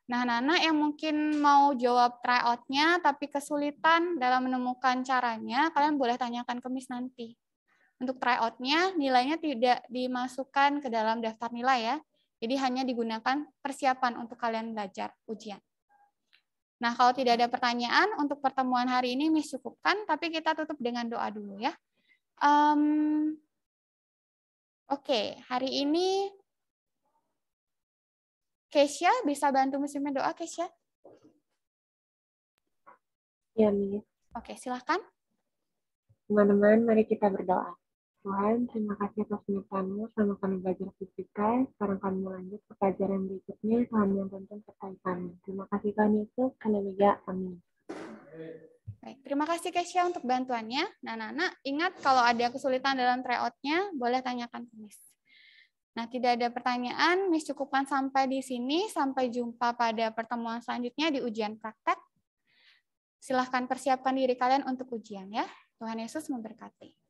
Nah, Nana yang mungkin mau jawab tryout-nya, tapi kesulitan dalam menemukan caranya, kalian boleh tanyakan ke Miss nanti. Untuk tryoutnya nilainya tidak dimasukkan ke dalam daftar nilai ya. Jadi hanya digunakan persiapan untuk kalian belajar ujian. Nah, kalau tidak ada pertanyaan untuk pertemuan hari ini, Miss cukupkan, tapi kita tutup dengan doa dulu ya. Um, Oke, okay, hari ini Kesia bisa bantu musimnya doa, Kesia? Ya, Oke, okay, silahkan. Teman-teman, mari kita berdoa. Tuhan, terima kasih atas penyertaanmu selama kami belajar fisika. Sekarang kami lanjut ke pelajaran berikutnya. Tuhan yang penting terkait kami. Terima kasih Tuhan Yesus. Haleluya. Amin. Baik, terima kasih Kesia untuk bantuannya. Nah, Nana, ingat kalau ada kesulitan dalam tryoutnya, boleh tanyakan ke Miss. Nah, tidak ada pertanyaan, Miss cukupkan sampai di sini. Sampai jumpa pada pertemuan selanjutnya di ujian praktek. Silahkan persiapkan diri kalian untuk ujian ya. Tuhan Yesus memberkati.